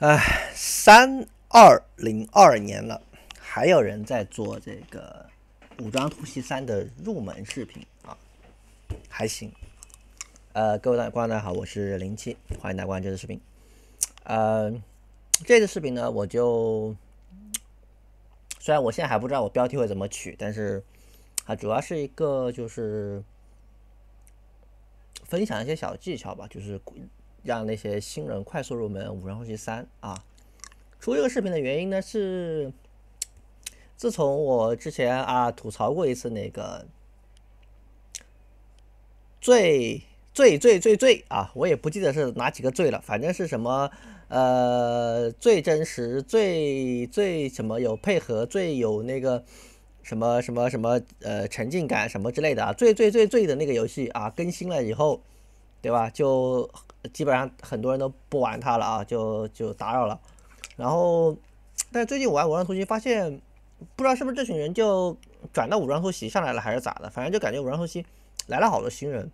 哎，三二零二年了，还有人在做这个《武装突袭三》的入门视频啊，还行。呃，各位大观众好，我是零七，欢迎大家观看这次视频。呃，这次视频呢，我就虽然我现在还不知道我标题会怎么取，但是啊，主要是一个就是分享一些小技巧吧，就是。让那些新人快速入门《五人后裔三》啊！出这个视频的原因呢是，自从我之前啊吐槽过一次那个最最最最最啊，我也不记得是哪几个最了，反正是什么呃最真实、最最什么有配合、最有那个什么什么什么呃沉浸感什么之类的啊，最最最最的那个游戏啊，更新了以后，对吧？就基本上很多人都不玩它了啊，就就打扰了。然后，但最近我玩五人突西发现，不知道是不是这群人就转到五装突袭》上来了，还是咋的？反正就感觉五装突袭》来了好多新人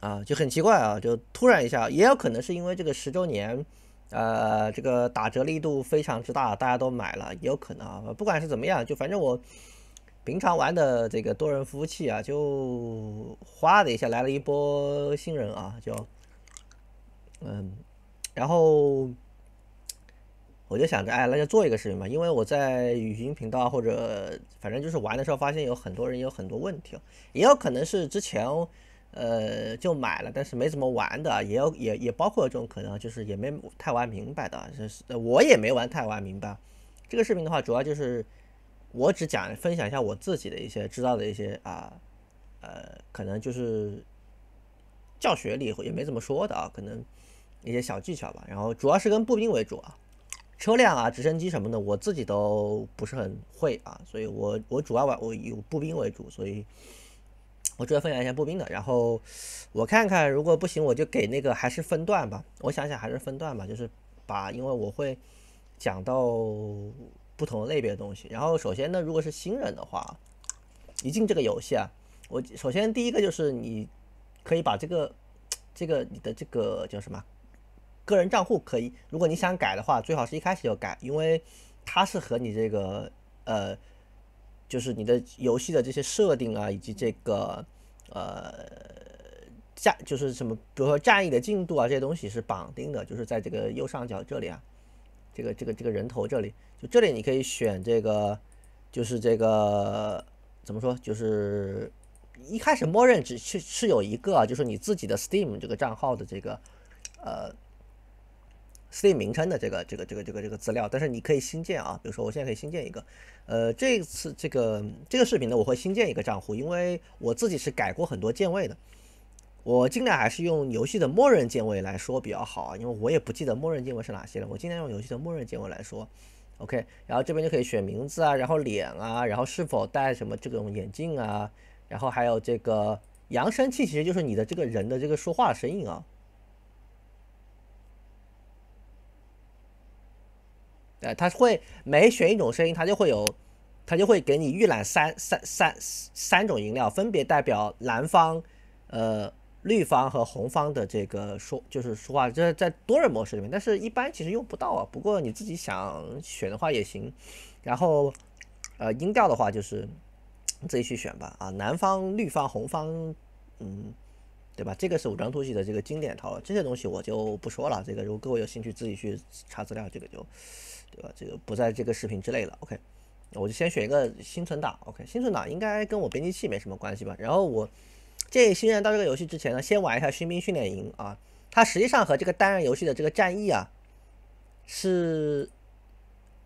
啊，就很奇怪啊，就突然一下。也有可能是因为这个十周年，呃，这个打折力度非常之大，大家都买了，也有可能。啊。不管是怎么样，就反正我平常玩的这个多人服务器啊，就哗的一下来了一波新人啊，就。嗯，然后我就想着，哎，那就做一个视频吧，因为我在语音频道或者反正就是玩的时候，发现有很多人有很多问题，也有可能是之前呃就买了，但是没怎么玩的，也有也也包括这种可能，就是也没太玩明白的，就是我也没玩太玩明白。这个视频的话，主要就是我只讲分享一下我自己的一些知道的一些啊，呃，可能就是教学里也没怎么说的啊，可能。一些小技巧吧，然后主要是跟步兵为主啊，车辆啊、直升机什么的，我自己都不是很会啊，所以我我主要玩我以步兵为主，所以，我主要分享一下步兵的。然后我看看，如果不行，我就给那个还是分段吧。我想想，还是分段吧，就是把，因为我会讲到不同类别的东西。然后首先呢，如果是新人的话，一进这个游戏啊，我首先第一个就是你可以把这个这个你的这个叫什么？个人账户可以，如果你想改的话，最好是一开始就改，因为它是和你这个呃，就是你的游戏的这些设定啊，以及这个呃战就是什么，比如说战役的进度啊这些东西是绑定的，就是在这个右上角这里啊，这个这个这个人头这里，就这里你可以选这个，就是这个怎么说，就是一开始默认只是是有一个，就是你自己的 Steam 这个账号的这个呃。私域名称的这个这个这个这个这个资料，但是你可以新建啊，比如说我现在可以新建一个，呃，这次这个这个视频呢，我会新建一个账户，因为我自己是改过很多键位的，我尽量还是用游戏的默认键位来说比较好，因为我也不记得默认键位是哪些了，我尽量用游戏的默认键位来说，OK，然后这边就可以选名字啊，然后脸啊，然后是否戴什么这种眼镜啊，然后还有这个扬声器，其实就是你的这个人的这个说话的声音啊。呃，它会每选一种声音，它就会有，它就会给你预览三三三三种音料，分别代表蓝方、呃绿方和红方的这个说就是说话，这在多人模式里面，但是一般其实用不到啊。不过你自己想选的话也行。然后，呃，音调的话就是自己去选吧。啊，蓝方、绿方、红方，嗯，对吧？这个是《武装突袭》的这个经典套路，这些东西我就不说了。这个如果各位有兴趣，自己去查资料，这个就。对吧？这个不在这个视频之内了。OK，我就先选一个新存档。OK，新存档应该跟我编辑器没什么关系吧？然后我建议新人到这个游戏之前呢，先玩一下新兵训练营啊。它实际上和这个单人游戏的这个战役啊，是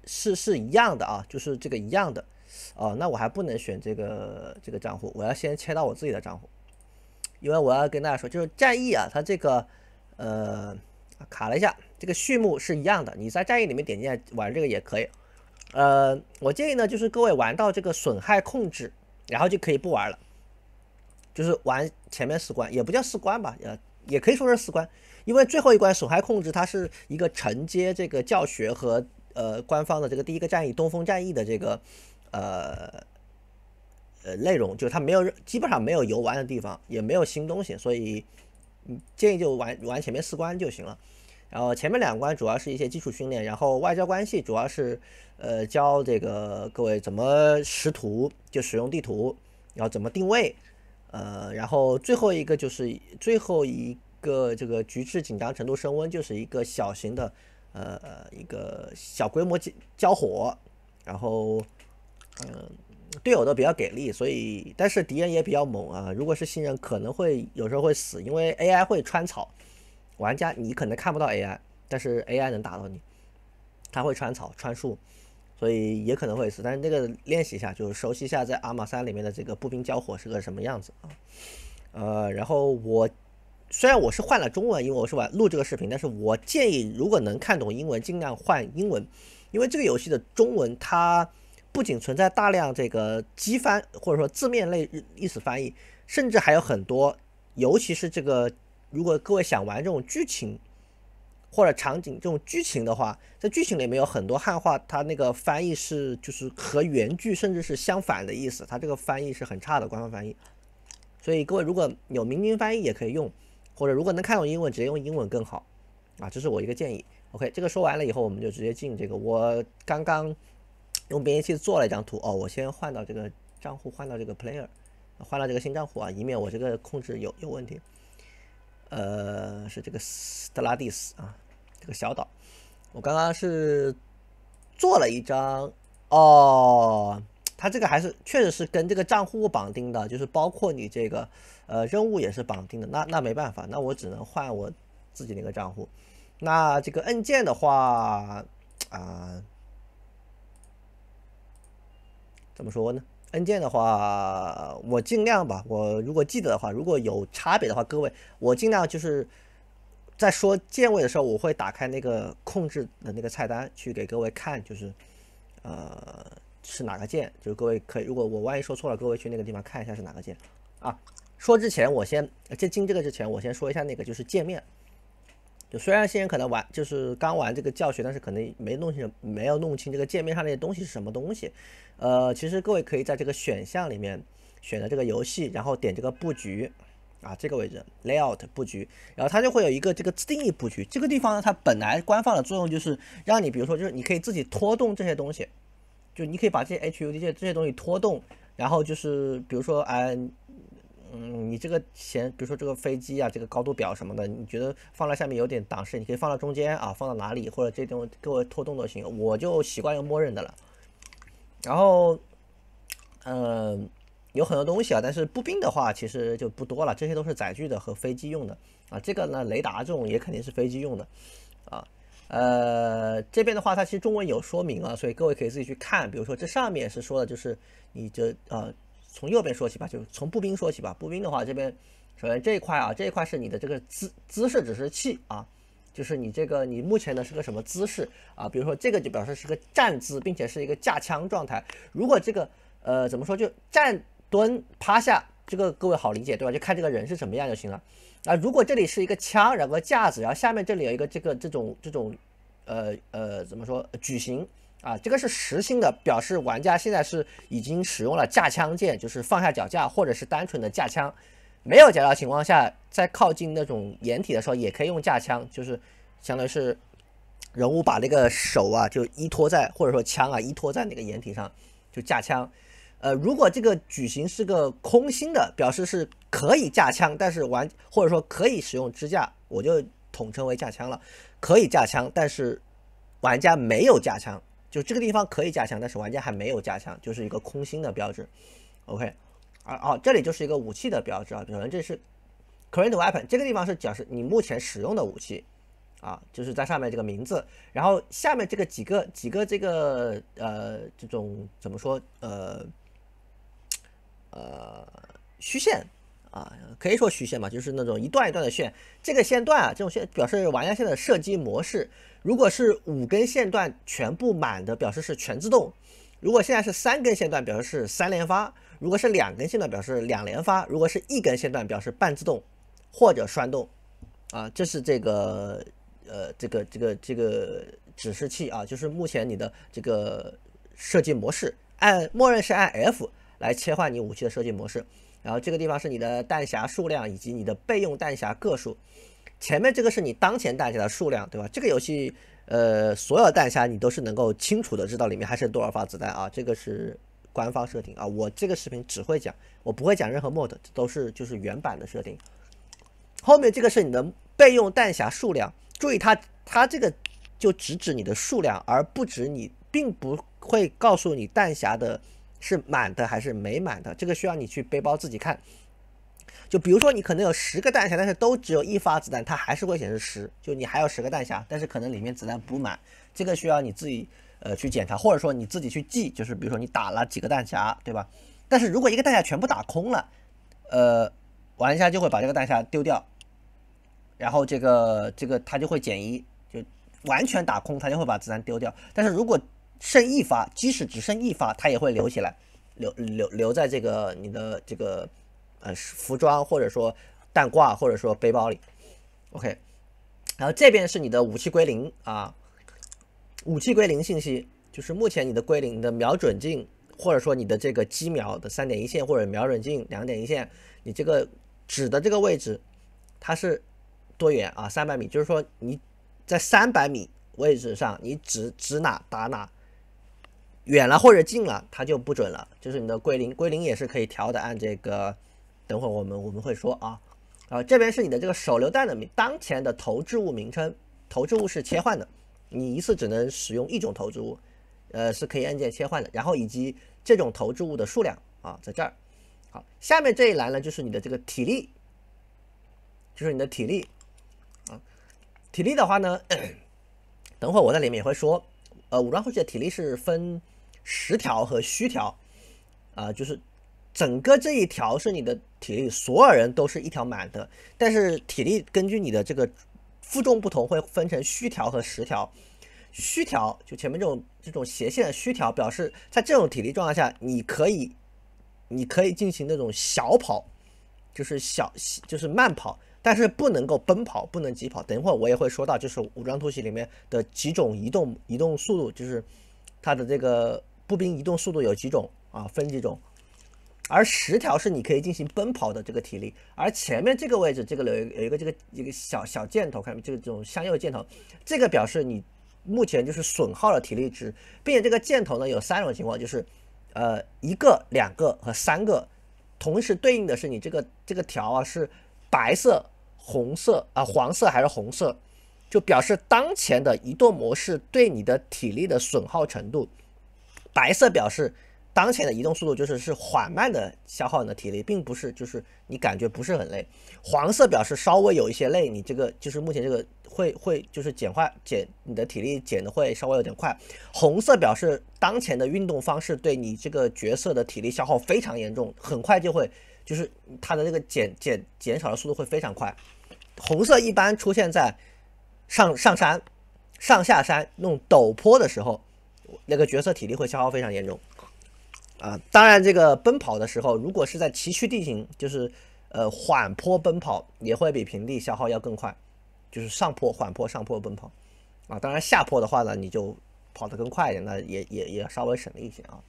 是是一样的啊，就是这个一样的。哦，那我还不能选这个这个账户，我要先切到我自己的账户，因为我要跟大家说，就是战役啊，它这个呃卡了一下。这个序幕是一样的，你在战役里面点进来玩这个也可以。呃，我建议呢，就是各位玩到这个损害控制，然后就可以不玩了，就是玩前面四关，也不叫四关吧，也也可以说是四关，因为最后一关损害控制，它是一个承接这个教学和呃官方的这个第一个战役东风战役的这个呃呃内容，就是它没有基本上没有游玩的地方，也没有新东西，所以建议就玩玩前面四关就行了。然后前面两关主要是一些基础训练，然后外交关系主要是，呃，教这个各位怎么识图，就使用地图，然后怎么定位，呃，然后最后一个就是最后一个这个局势紧张程度升温，就是一个小型的，呃，一个小规模交交火，然后，嗯，队友都比较给力，所以但是敌人也比较猛啊，如果是新人可能会有时候会死，因为 AI 会穿草。玩家，你可能看不到 AI，但是 AI 能打到你，它会穿草穿树，所以也可能会死。但是那个练习一下，就是熟悉一下在《阿玛三》里面的这个步兵交火是个什么样子啊？呃，然后我虽然我是换了中文，因为我是玩录这个视频，但是我建议如果能看懂英文，尽量换英文，因为这个游戏的中文它不仅存在大量这个机翻或者说字面类意思翻译，甚至还有很多，尤其是这个。如果各位想玩这种剧情或者场景这种剧情的话，在剧情里面有很多汉化，它那个翻译是就是和原句甚至是相反的意思，它这个翻译是很差的官方翻译。所以各位如果有明间翻译也可以用，或者如果能看懂英文，直接用英文更好啊，这是我一个建议。OK，这个说完了以后，我们就直接进这个。我刚刚用编辑器做了一张图哦，我先换到这个账户，换到这个 Player，换到这个新账户啊，以免我这个控制有有问题。呃，是这个斯特拉蒂斯啊，这个小岛。我刚刚是做了一张，哦，它这个还是确实是跟这个账户绑定的，就是包括你这个呃任务也是绑定的。那那没办法，那我只能换我自己那个账户。那这个按键的话，啊，怎么说呢？按键的话，我尽量吧。我如果记得的话，如果有差别的话，各位，我尽量就是在说键位的时候，我会打开那个控制的那个菜单，去给各位看，就是呃是哪个键。就是各位可以，如果我万一说错了，各位去那个地方看一下是哪个键啊。说之前我先在进这个之前，我先说一下那个就是界面。虽然新人可能玩就是刚玩这个教学，但是可能没弄清，没有弄清这个界面上那些东西是什么东西。呃，其实各位可以在这个选项里面选择这个游戏，然后点这个布局啊，这个位置 layout 布局，然后它就会有一个这个自定义布局。这个地方呢，它本来官方的作用就是让你，比如说就是你可以自己拖动这些东西，就你可以把这些 HUD 这这些东西拖动，然后就是比如说嗯。嗯，你这个钱，比如说这个飞机啊，这个高度表什么的，你觉得放在下面有点挡事，你可以放到中间啊，放到哪里，或者这种各位拖动都行。我就习惯用默认的了。然后，嗯，有很多东西啊，但是步兵的话其实就不多了，这些都是载具的和飞机用的啊。这个呢，雷达这种也肯定是飞机用的啊。呃，这边的话它其实中文有说明啊，所以各位可以自己去看。比如说这上面是说的，就是你这啊。从右边说起吧，就是从步兵说起吧。步兵的话，这边首先这一块啊，这一块是你的这个姿姿势指示器啊，就是你这个你目前的是个什么姿势啊？比如说这个就表示是个站姿，并且是一个架枪状态。如果这个呃怎么说就站蹲趴下，这个各位好理解对吧？就看这个人是什么样就行了。那如果这里是一个枪，然后架子，然后下面这里有一个这个这种这种呃呃怎么说矩形。啊，这个是实心的，表示玩家现在是已经使用了架枪键，就是放下脚架，或者是单纯的架枪。没有脚架的情况下，在靠近那种掩体的时候，也可以用架枪，就是，相当于是人物把那个手啊，就依托在或者说枪啊依托在那个掩体上，就架枪。呃，如果这个矩形是个空心的，表示是可以架枪，但是玩或者说可以使用支架，我就统称为架枪了。可以架枪，但是玩家没有架枪。就这个地方可以加强，但是玩家还没有加强，就是一个空心的标志。OK，啊哦，这里就是一个武器的标志啊，可能这是 current weapon，这个地方是表示你目前使用的武器啊，就是在上面这个名字，然后下面这个几个几个这个呃这种怎么说呃呃虚线啊，可以说虚线嘛，就是那种一段一段的线，这个线段啊，这种线表示玩家现的射击模式。如果是五根线段全部满的，表示是全自动；如果现在是三根线段，表示是三连发；如果是两根线段，表示两连发；如果是一根线段，表示半自动或者栓动。啊，这是这个呃这个这个这个指示器啊，就是目前你的这个射击模式，按默认是按 F 来切换你武器的射击模式。然后这个地方是你的弹匣数量以及你的备用弹匣个数。前面这个是你当前弹匣的数量，对吧？这个游戏，呃，所有弹匣你都是能够清楚的知道里面还剩多少发子弹啊。这个是官方设定啊。我这个视频只会讲，我不会讲任何 mod，都是就是原版的设定。后面这个是你的备用弹匣数量，注意它它这个就只指你的数量，而不指你并不会告诉你弹匣的是满的还是没满的，这个需要你去背包自己看。就比如说，你可能有十个弹匣，但是都只有一发子弹，它还是会显示十。就你还有十个弹匣，但是可能里面子弹不满，这个需要你自己呃去检查，或者说你自己去记。就是比如说你打了几个弹匣，对吧？但是如果一个弹匣全部打空了，呃，玩家就会把这个弹匣丢掉，然后这个这个他就会减一，就完全打空他就会把子弹丢掉。但是如果剩一发，即使只剩一发，他也会留起来，留留留在这个你的这个。呃，服装或者说弹挂或者说背包里，OK，然后这边是你的武器归零啊，武器归零信息就是目前你的归零，你的瞄准镜或者说你的这个机瞄的三点一线或者瞄准镜两点一线，你这个指的这个位置它是多远啊？三百米，就是说你在三百米位置上，你指指哪打哪，远了或者近了它就不准了。就是你的归零，归零也是可以调的，按这个。等会儿我们我们会说啊，啊这边是你的这个手榴弹的名，当前的投掷物名称，投掷物是切换的，你一次只能使用一种投掷物，呃是可以按键切换的，然后以及这种投掷物的数量啊，在这儿。好，下面这一栏呢就是你的这个体力，就是你的体力，啊，体力的话呢，等会儿我在里面也会说，呃武装后期的体力是分实条和虚条，啊就是。整个这一条是你的体力，所有人都是一条满的。但是体力根据你的这个负重不同，会分成虚条和实条。虚条就前面这种这种斜线的虚条，表示在这种体力状态下，你可以你可以进行那种小跑，就是小就是慢跑，但是不能够奔跑，不能急跑。等一会我也会说到，就是武装突袭里面的几种移动移动速度，就是它的这个步兵移动速度有几种啊？分几种？而十条是你可以进行奔跑的这个体力，而前面这个位置，这个有有一个这个一个小小箭头，看没这个这种向右箭头，这个表示你目前就是损耗了体力值，并且这个箭头呢有三种情况，就是，呃，一个、两个和三个，同时对应的是你这个这个条啊是白色、红色啊黄色还是红色，就表示当前的移动模式对你的体力的损耗程度，白色表示。当前的移动速度就是是缓慢的消耗你的体力，并不是就是你感觉不是很累。黄色表示稍微有一些累，你这个就是目前这个会会就是减快减你的体力减的会稍微有点快。红色表示当前的运动方式对你这个角色的体力消耗非常严重，很快就会就是它的这个减减减少的速度会非常快。红色一般出现在上上山、上下山弄陡坡的时候，那个角色体力会消耗非常严重。啊，当然，这个奔跑的时候，如果是在崎岖地形，就是，呃，缓坡奔跑也会比平地消耗要更快，就是上坡、缓坡、上坡奔跑，啊，当然下坡的话呢，你就跑得更快一点，那也也也稍微省力一些啊。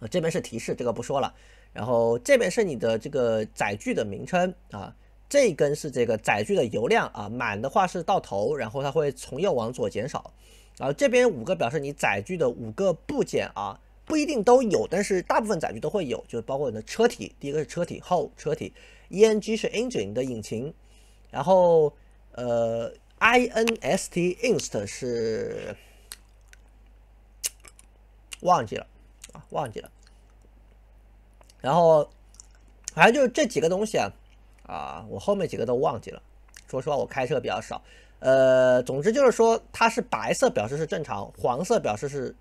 啊，这边是提示，这个不说了，然后这边是你的这个载具的名称啊，这根是这个载具的油量啊，满的话是到头，然后它会从右往左减少，然后这边五个表示你载具的五个部件啊。不一定都有，但是大部分载具都会有，就是包括你的车体。第一个是车体，后车体，E N G 是 engine 的引擎，然后呃 I N S T INST 是忘记了啊，忘记了。然后反正就是这几个东西啊，啊，我后面几个都忘记了。说实话，我开车比较少，呃，总之就是说它是白色表示是正常，黄色表示是。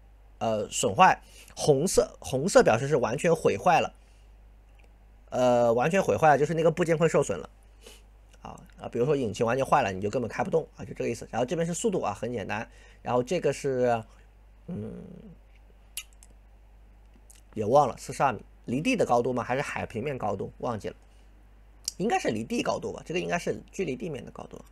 呃，损坏，红色红色表示是完全毁坏了，呃，完全毁坏了就是那个部件会受损了，啊啊，比如说引擎完全坏了，你就根本开不动啊，就这个意思。然后这边是速度啊，很简单。然后这个是，嗯，也忘了，四十二米离地的高度吗？还是海平面高度？忘记了，应该是离地高度吧？这个应该是距离地面的高度。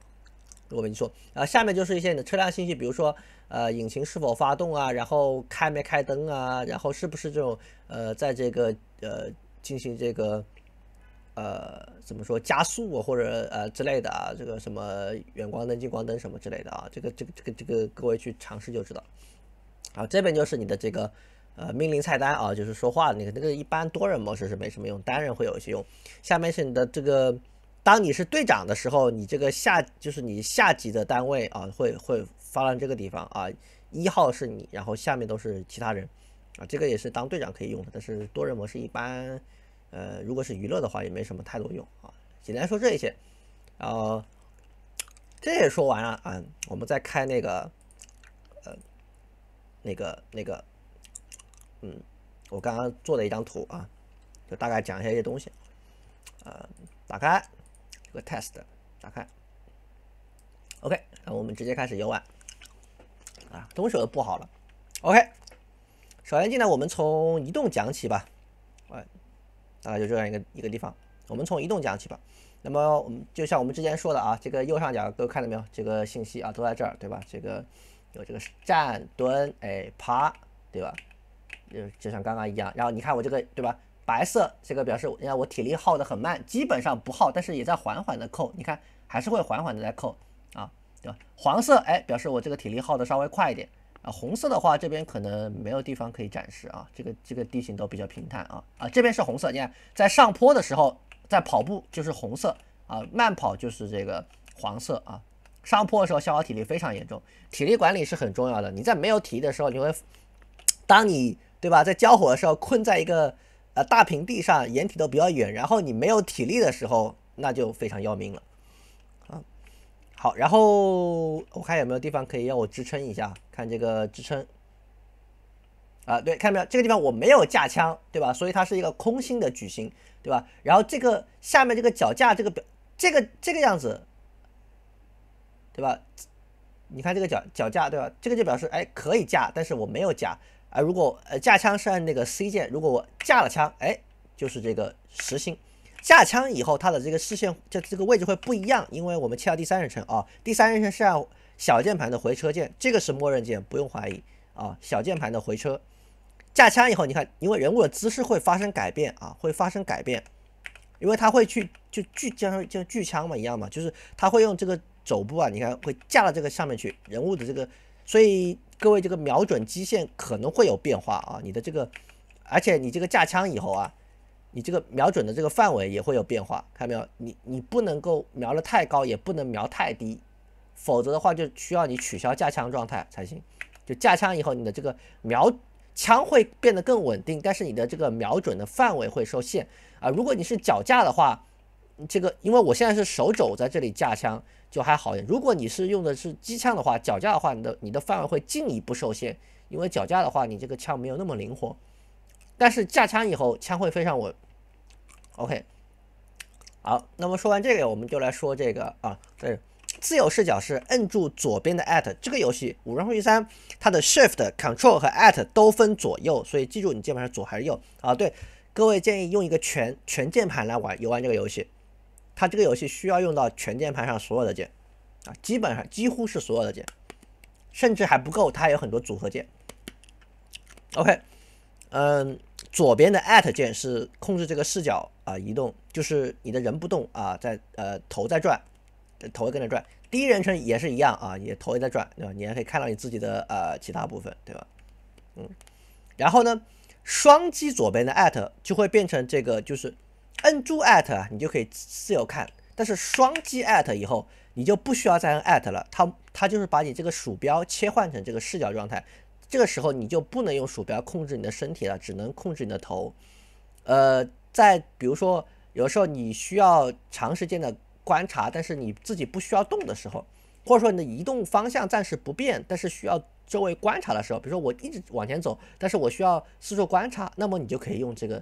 我跟你说啊，下面就是一些你的车辆信息，比如说呃，引擎是否发动啊，然后开没开灯啊，然后是不是这种呃，在这个呃进行这个呃怎么说加速啊，或者呃之类的啊，这个什么远光灯、近光灯什么之类的啊，这个这个这个这个各位去尝试就知道。啊，这边就是你的这个呃命令菜单啊，就是说话，你这个一般多人模式是没什么用，单人会有一些用。下面是你的这个。当你是队长的时候，你这个下就是你下级的单位啊，会会发到这个地方啊。一号是你，然后下面都是其他人啊。这个也是当队长可以用的，但是多人模式一般，呃，如果是娱乐的话，也没什么太多用啊。简单说这一些，啊，这也说完了啊。我们再开那个，呃，那个那个，嗯，我刚刚做的一张图啊，就大概讲一下一些东西，呃，打开。个 test，打开，OK，那我们直接开始游玩，啊，动手布好了，OK，首先进来我们从移动讲起吧，啊，大概就这样一个一个地方，我们从移动讲起吧。那么我们就像我们之前说的啊，这个右上角各位看到没有？这个信息啊都在这儿，对吧？这个有这个站蹲，哎，爬，对吧？就就像刚刚一样，然后你看我这个，对吧？白色这个表示你看我体力耗得很慢，基本上不耗，但是也在缓缓的扣。你看还是会缓缓的在扣啊，对吧？黄色哎表示我这个体力耗得稍微快一点啊。红色的话这边可能没有地方可以展示啊，这个这个地形都比较平坦啊啊，这边是红色。你看在上坡的时候，在跑步就是红色啊，慢跑就是这个黄色啊。上坡的时候消耗体力非常严重，体力管理是很重要的。你在没有体力的时候，你会当你对吧？在交火的时候困在一个。呃，大平地上掩体都比较远，然后你没有体力的时候，那就非常要命了。啊，好，然后我看有没有地方可以让我支撑一下，看这个支撑。啊，对，看到没有，这个地方我没有架枪，对吧？所以它是一个空心的矩形，对吧？然后这个下面这个脚架，这个表，这个这个样子，对吧？你看这个脚脚架，对吧？这个就表示哎可以架，但是我没有架。啊，如果呃架枪是按那个 C 键，如果我架了枪，哎，就是这个实心。架枪以后，它的这个视线就这个位置会不一样，因为我们切到第三人称啊，第三人称是按小键盘的回车键，这个是默认键，不用怀疑啊。小键盘的回车，架枪以后，你看，因为人物的姿势会发生改变啊，会发生改变，因为它会去就聚枪，像聚枪嘛一样嘛，就是它会用这个肘部啊，你看会架到这个上面去，人物的这个，所以。各位，这个瞄准基线可能会有变化啊，你的这个，而且你这个架枪以后啊，你这个瞄准的这个范围也会有变化，看到没有？你你不能够瞄的太高，也不能瞄太低，否则的话就需要你取消架枪状态才行。就架枪以后，你的这个瞄枪会变得更稳定，但是你的这个瞄准的范围会受限啊。如果你是脚架的话，这个因为我现在是手肘在这里架枪。就还好点。如果你是用的是机枪的话，脚架的话，你的你的范围会进一步受限，因为脚架的话，你这个枪没有那么灵活。但是架枪以后，枪会非常稳。OK，好，那么说完这个，我们就来说这个啊，对，自由视角是摁住左边的 AT。这个游戏《武装会议三》，它的 Shift、Control 和 AT 都分左右，所以记住你键盘是左还是右啊？对，各位建议用一个全全键盘来玩游玩这个游戏。它这个游戏需要用到全键盘上所有的键，啊，基本上几乎是所有的键，甚至还不够，它有很多组合键。OK，嗯，左边的键是控制这个视角啊移动，就是你的人不动啊，在呃头在转，头也跟着转。第一人称也是一样啊，也头也在转，对吧？你还可以看到你自己的呃其他部分，对吧？嗯，然后呢，双击左边的就会变成这个，就是。摁住啊，你就可以自由看。但是双击以后，你就不需要再摁了。它它就是把你这个鼠标切换成这个视角状态。这个时候你就不能用鼠标控制你的身体了，只能控制你的头。呃，在比如说有时候你需要长时间的观察，但是你自己不需要动的时候，或者说你的移动方向暂时不变，但是需要周围观察的时候，比如说我一直往前走，但是我需要四处观察，那么你就可以用这个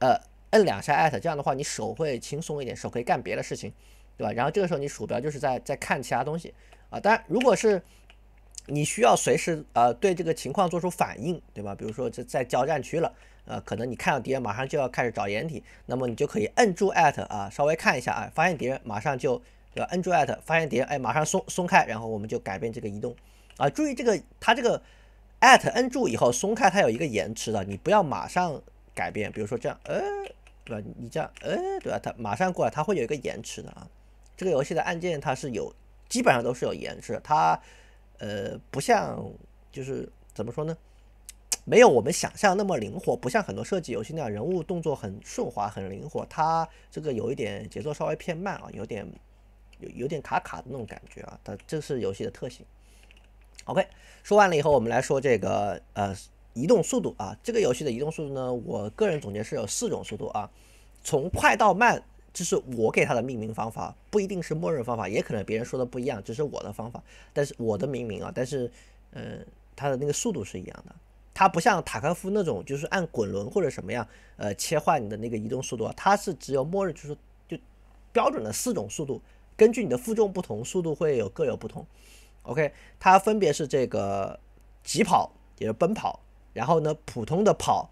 呃。摁两下 at，这样的话你手会轻松一点，手可以干别的事情，对吧？然后这个时候你鼠标就是在在看其他东西啊。当然，如果是你需要随时呃对这个情况做出反应，对吧？比如说这在交战区了，呃，可能你看到敌人马上就要开始找掩体，那么你就可以摁住 at 啊，稍微看一下啊，发现敌人马上就对吧？摁住 at，发现敌人哎，马上松松开，然后我们就改变这个移动啊。注意这个它这个 at 摁住以后松开，它有一个延迟的，你不要马上改变。比如说这样，呃。对吧？你这样，哎，对吧？它马上过来，它会有一个延迟的啊。这个游戏的按键它是有，基本上都是有延迟。的。它，呃，不像，就是怎么说呢？没有我们想象那么灵活，不像很多射击游戏那样人物动作很顺滑很灵活。它这个有一点节奏稍微偏慢啊，有点有有点卡卡的那种感觉啊。它这是游戏的特性。OK，说完了以后，我们来说这个呃。移动速度啊，这个游戏的移动速度呢，我个人总结是有四种速度啊，从快到慢，这是我给它的命名方法，不一定是默认方法，也可能别人说的不一样，只是我的方法，但是我的命名啊，但是，嗯，它的那个速度是一样的，它不像塔科夫那种就是按滚轮或者什么样，呃，切换你的那个移动速度，啊，它是只有默认就是就标准的四种速度，根据你的负重不同，速度会有各有不同。OK，它分别是这个疾跑，也是奔跑。然后呢，普通的跑，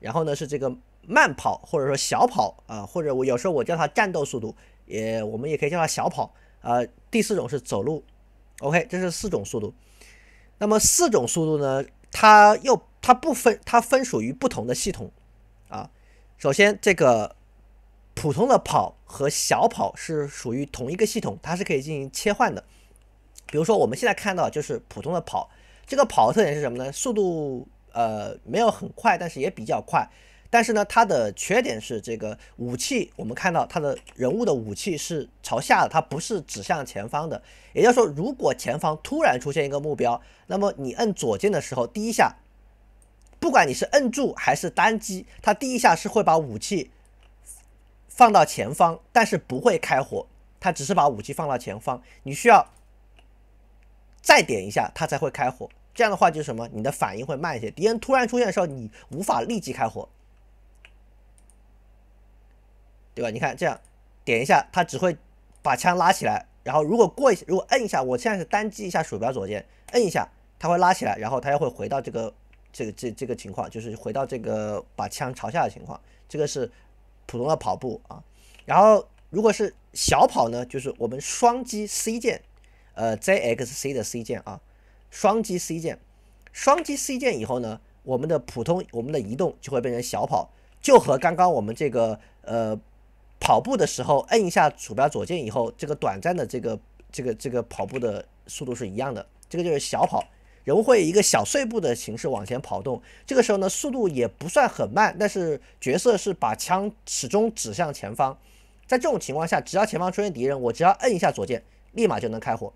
然后呢是这个慢跑或者说小跑啊，或者我有时候我叫它战斗速度，也我们也可以叫它小跑啊。第四种是走路，OK，这是四种速度。那么四种速度呢，它又它不分，它分属于不同的系统啊。首先，这个普通的跑和小跑是属于同一个系统，它是可以进行切换的。比如说我们现在看到就是普通的跑，这个跑的特点是什么呢？速度。呃，没有很快，但是也比较快。但是呢，它的缺点是这个武器，我们看到它的人物的武器是朝下的，它不是指向前方的。也就是说，如果前方突然出现一个目标，那么你摁左键的时候，第一下，不管你是摁住还是单击，它第一下是会把武器放到前方，但是不会开火，它只是把武器放到前方，你需要再点一下，它才会开火。这样的话就是什么？你的反应会慢一些。敌人突然出现的时候，你无法立即开火，对吧？你看这样，点一下，它只会把枪拉起来。然后如果过一下，如果摁一下，我现在是单击一下鼠标左键，摁一下，它会拉起来，然后它又会回到这个、这个、这、这个情况，就是回到这个把枪朝下的情况。这个是普通的跑步啊。然后如果是小跑呢，就是我们双击 C 键，呃，ZXC 的 C 键啊。双击 C 键，双击 C 键以后呢，我们的普通，我们的移动就会变成小跑，就和刚刚我们这个呃跑步的时候，摁一下鼠标左键以后，这个短暂的这个这个这个跑步的速度是一样的。这个就是小跑，人物会一个小碎步的形式往前跑动。这个时候呢，速度也不算很慢，但是角色是把枪始终指向前方。在这种情况下，只要前方出现敌人，我只要摁一下左键，立马就能开火，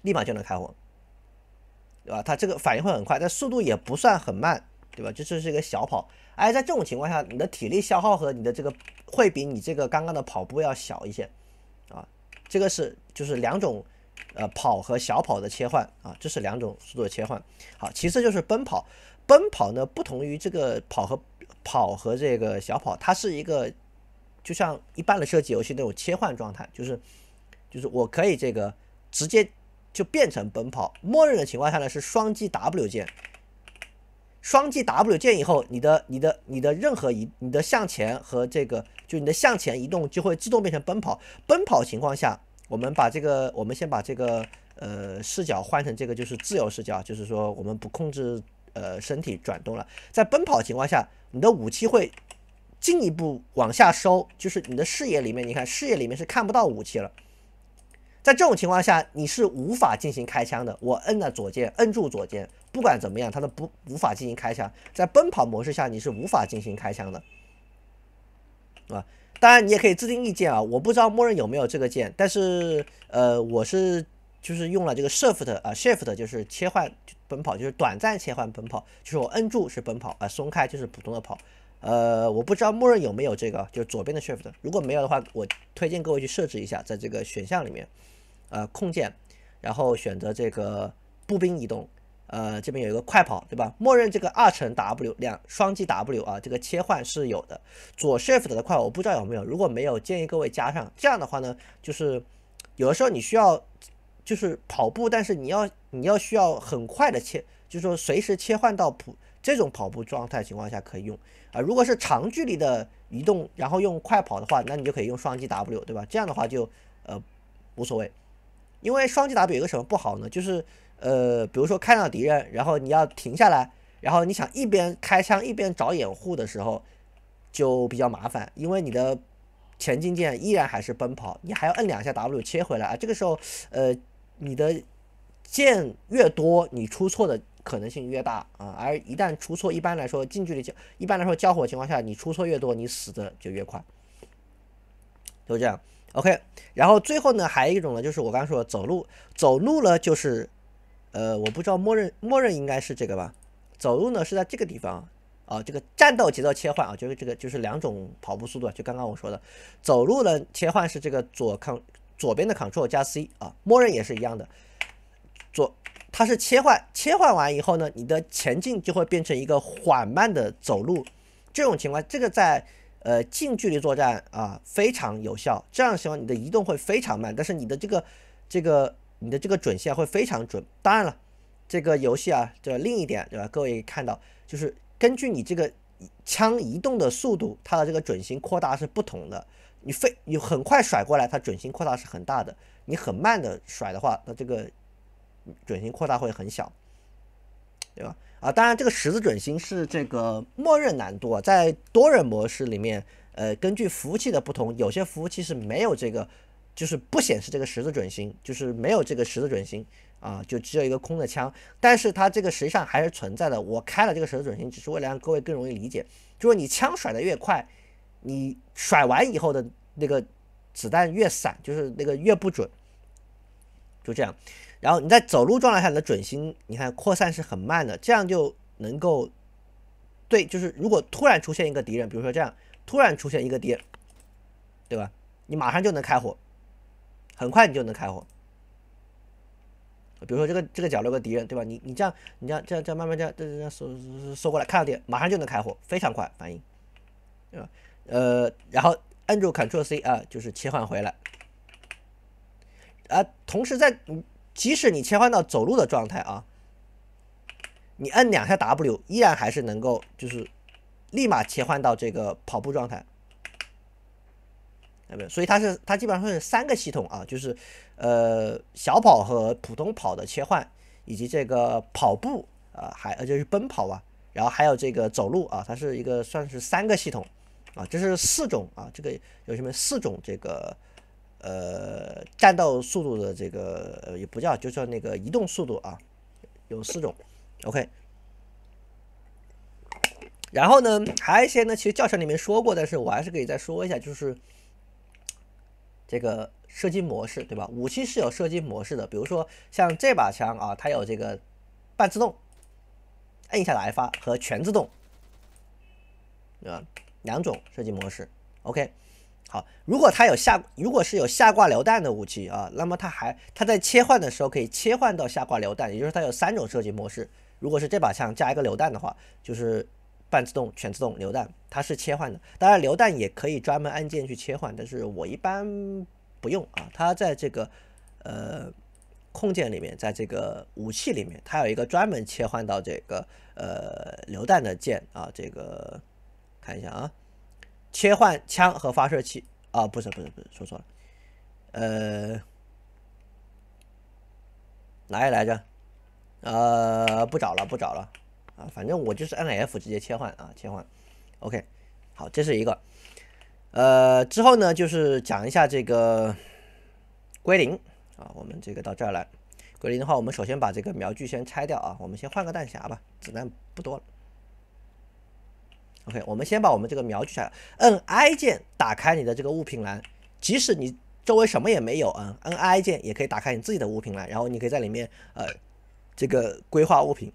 立马就能开火。对吧？它这个反应会很快，但速度也不算很慢，对吧？这就是一个小跑，而且在这种情况下，你的体力消耗和你的这个会比你这个刚刚的跑步要小一些，啊，这个是就是两种呃跑和小跑的切换啊，这是两种速度的切换。好，其次就是奔跑，奔跑呢不同于这个跑和跑和这个小跑，它是一个就像一般的射击游戏那种切换状态，就是就是我可以这个直接。就变成奔跑，默认的情况下呢是双击 W 键，双击 W 键以后，你的、你的、你的任何移你的向前和这个，就你的向前移动就会自动变成奔跑。奔跑情况下，我们把这个，我们先把这个呃视角换成这个，就是自由视角，就是说我们不控制呃身体转动了。在奔跑情况下，你的武器会进一步往下收，就是你的视野里面，你看视野里面是看不到武器了。在这种情况下，你是无法进行开枪的。我摁了左键，摁住左键，不管怎么样，它都不无法进行开枪。在奔跑模式下，你是无法进行开枪的，啊！当然，你也可以自定义键啊。我不知道默认有没有这个键，但是呃，我是就是用了这个 shift 啊 shift 就是切换奔跑，就是短暂切换奔跑，就是我摁住是奔跑啊，松开就是普通的跑。呃，我不知道默认有没有这个，就是左边的 shift。如果没有的话，我推荐各位去设置一下，在这个选项里面。呃，控键，然后选择这个步兵移动，呃，这边有一个快跑，对吧？默认这个二乘 W 两双击 W 啊，这个切换是有的。左 Shift 的快跑我不知道有没有，如果没有，建议各位加上。这样的话呢，就是有的时候你需要就是跑步，但是你要你要需要很快的切，就是说随时切换到普这种跑步状态情况下可以用啊。如果是长距离的移动，然后用快跑的话，那你就可以用双击 W，对吧？这样的话就呃无所谓。因为双击 W 有个什么不好呢？就是，呃，比如说看到敌人，然后你要停下来，然后你想一边开枪一边找掩护的时候，就比较麻烦，因为你的前进键依然还是奔跑，你还要摁两下 W 切回来啊。这个时候，呃，你的键越多，你出错的可能性越大啊。而一旦出错，一般来说近距离交一般来说交火情况下，你出错越多，你死的就越快，就这样。OK，然后最后呢，还有一种呢，就是我刚刚说走路，走路呢就是，呃，我不知道默认默认应该是这个吧？走路呢是在这个地方啊，这个战斗节奏切换啊，就是这个就是两种跑步速度，就刚刚我说的，走路呢切换是这个左抗左边的 Control 加 C 啊，默认也是一样的，左它是切换切换完以后呢，你的前进就会变成一个缓慢的走路，这种情况这个在。呃，近距离作战啊，非常有效。这样情况你的移动会非常慢，但是你的这个、这个、你的这个准线会非常准。当然了，这个游戏啊，这另一点对吧？各位看到，就是根据你这个枪移动的速度，它的这个准心扩大是不同的。你非你很快甩过来，它准心扩大是很大的；你很慢的甩的话，那这个准心扩大会很小，对吧？啊，当然这个十字准星是这个默认难度啊，在多人模式里面，呃，根据服务器的不同，有些服务器是没有这个，就是不显示这个十字准星，就是没有这个十字准星啊，就只有一个空的枪，但是它这个实际上还是存在的。我开了这个十字准星，只是为了让各位更容易理解，就是你枪甩得越快，你甩完以后的那个子弹越散，就是那个越不准。就这样，然后你在走路状态下，你的准心，你看扩散是很慢的，这样就能够，对，就是如果突然出现一个敌人，比如说这样，突然出现一个敌人，对吧？你马上就能开火，很快你就能开火。比如说这个这个角落有个敌人，对吧？你你这样你这样这样这样慢慢这样这样收收收过来，看到点，马上就能开火，非常快反应，对吧？呃，然后摁住 Ctrl+C 啊，就是切换回来。啊，同时在即使你切换到走路的状态啊，你按两下 W，依然还是能够就是立马切换到这个跑步状态，没有？所以它是它基本上是三个系统啊，就是呃小跑和普通跑的切换，以及这个跑步啊，还呃就是奔跑啊，然后还有这个走路啊，它是一个算是三个系统啊，这是四种啊，这个有什么四种这个？呃，战斗速度的这个也不叫，就叫那个移动速度啊，有四种。OK，然后呢，还有一些呢，其实教程里面说过，但是我还是可以再说一下，就是这个射击模式，对吧？武器是有射击模式的，比如说像这把枪啊，它有这个半自动，摁下来发和全自动，对吧？两种射击模式。OK。好，如果它有下，如果是有下挂榴弹的武器啊，那么它还它在切换的时候可以切换到下挂榴弹，也就是它有三种射击模式。如果是这把枪加一个榴弹的话，就是半自动、全自动、榴弹，它是切换的。当然，榴弹也可以专门按键去切换，但是我一般不用啊。它在这个呃控件里面，在这个武器里面，它有一个专门切换到这个呃榴弹的键啊。这个看一下啊。切换枪和发射器啊，不是不是不是，说错了。呃，哪来着？呃，不找了不找了啊，反正我就是按 F 直接切换啊，切换。OK，好，这是一个。呃，之后呢就是讲一下这个归零啊。我们这个到这儿来，归零的话，我们首先把这个瞄具先拆掉啊。我们先换个弹匣吧，子弹不多了。OK，我们先把我们这个瞄具下来，摁 I 键打开你的这个物品栏，即使你周围什么也没有，嗯，摁 I 键也可以打开你自己的物品栏，然后你可以在里面呃这个规划物品。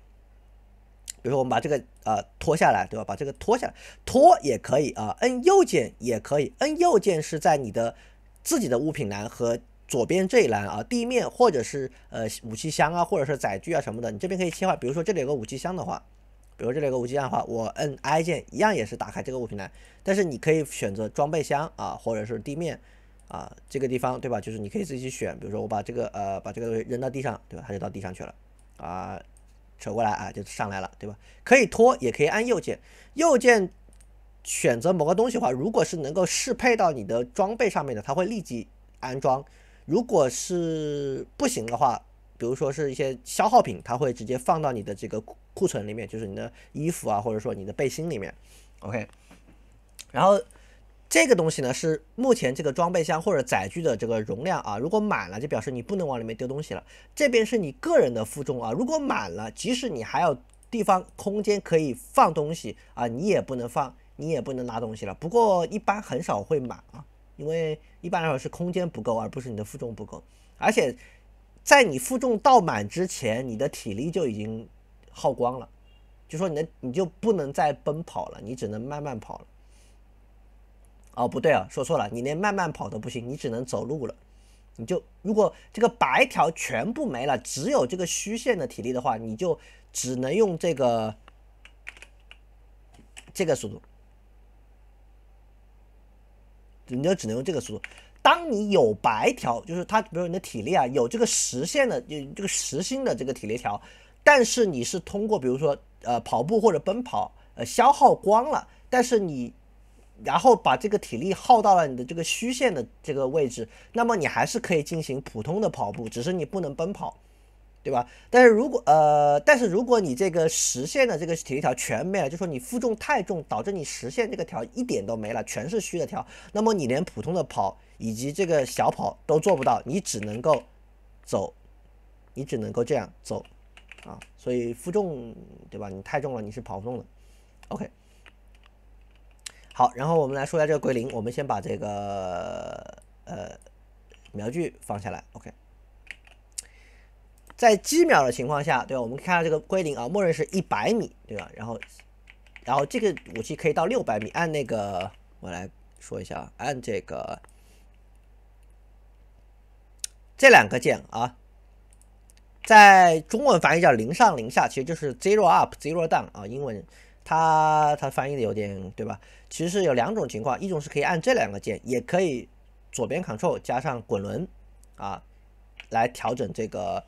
比如说我们把这个呃拖下来，对吧？把这个拖下来，拖也可以啊，摁右键也可以，摁右键是在你的自己的物品栏和左边这一栏啊，地面或者是呃武器箱啊，或者是载具啊什么的，你这边可以切换。比如说这里有个武器箱的话。比如这里有个无极剑的话，我摁 I 键一样也是打开这个物品栏，但是你可以选择装备箱啊，或者是地面啊这个地方，对吧？就是你可以自己选。比如说我把这个呃把这个扔到地上，对吧？它就到地上去了，啊，扯过来啊就上来了，对吧？可以拖，也可以按右键。右键选择某个东西的话，如果是能够适配到你的装备上面的，它会立即安装；如果是不行的话，比如说是一些消耗品，它会直接放到你的这个库存里面，就是你的衣服啊，或者说你的背心里面，OK。然后这个东西呢是目前这个装备箱或者载具的这个容量啊，如果满了就表示你不能往里面丢东西了。这边是你个人的负重啊，如果满了，即使你还有地方空间可以放东西啊，你也不能放，你也不能拉东西了。不过一般很少会满啊，因为一般来说是空间不够，而不是你的负重不够，而且。在你负重到满之前，你的体力就已经耗光了，就说你的你就不能再奔跑了，你只能慢慢跑了。哦，不对啊，说错了，你连慢慢跑都不行，你只能走路了。你就如果这个白条全部没了，只有这个虚线的体力的话，你就只能用这个这个速度，你就只能用这个速度。当你有白条，就是它，比如你的体力啊，有这个实线的，就这个实心的这个体力条，但是你是通过，比如说，呃，跑步或者奔跑，呃，消耗光了，但是你，然后把这个体力耗到了你的这个虚线的这个位置，那么你还是可以进行普通的跑步，只是你不能奔跑。对吧？但是如果呃，但是如果你这个实现的这个体力条全没了，就说你负重太重，导致你实现这个条一点都没了，全是虚的条，那么你连普通的跑以及这个小跑都做不到，你只能够走，你只能够这样走，啊，所以负重对吧？你太重了，你是跑不动的。OK，好，然后我们来说一下这个归零，我们先把这个呃瞄具放下来。OK。在几秒的情况下，对吧？我们看到这个归零啊，默认是一百米，对吧？然后，然后这个武器可以到六百米。按那个，我来说一下啊，按这个这两个键啊，在中文翻译叫“零上零下”，其实就是 zero up zero down 啊。英文它它翻译的有点对吧？其实是有两种情况，一种是可以按这两个键，也可以左边 control 加上滚轮啊来调整这个。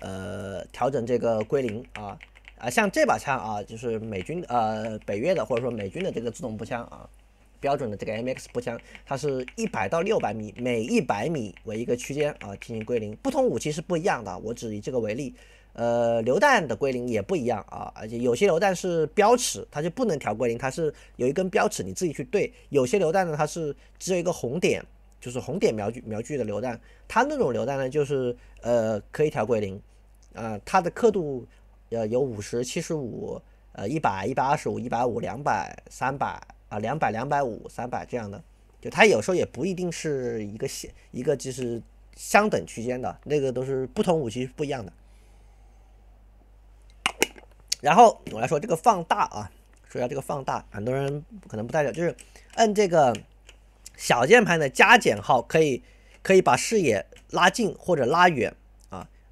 呃，调整这个归零啊啊，像这把枪啊，就是美军呃北越的或者说美军的这个自动步枪啊，标准的这个 Mx 步枪，它是100到600米，每100米为一个区间啊进行归零。不同武器是不一样的，我只以这个为例。呃，榴弹的归零也不一样啊，而且有些榴弹是标尺，它就不能调归零，它是有一根标尺，你自己去对。有些榴弹呢，它是只有一个红点，就是红点瞄具瞄具的榴弹，它那种榴弹呢，就是呃可以调归零。呃，它的刻度，呃，有五十、七十五、呃，一百、一百二十五、一百五、两百、三百，啊，两百、两百五、三百这样的。就它有时候也不一定是一个线，一个就是相等区间的，那个都是不同武器不一样的。然后我来说这个放大啊，说一下这个放大，很多人可能不了解，就是按这个小键盘的加减号，可以可以把视野拉近或者拉远。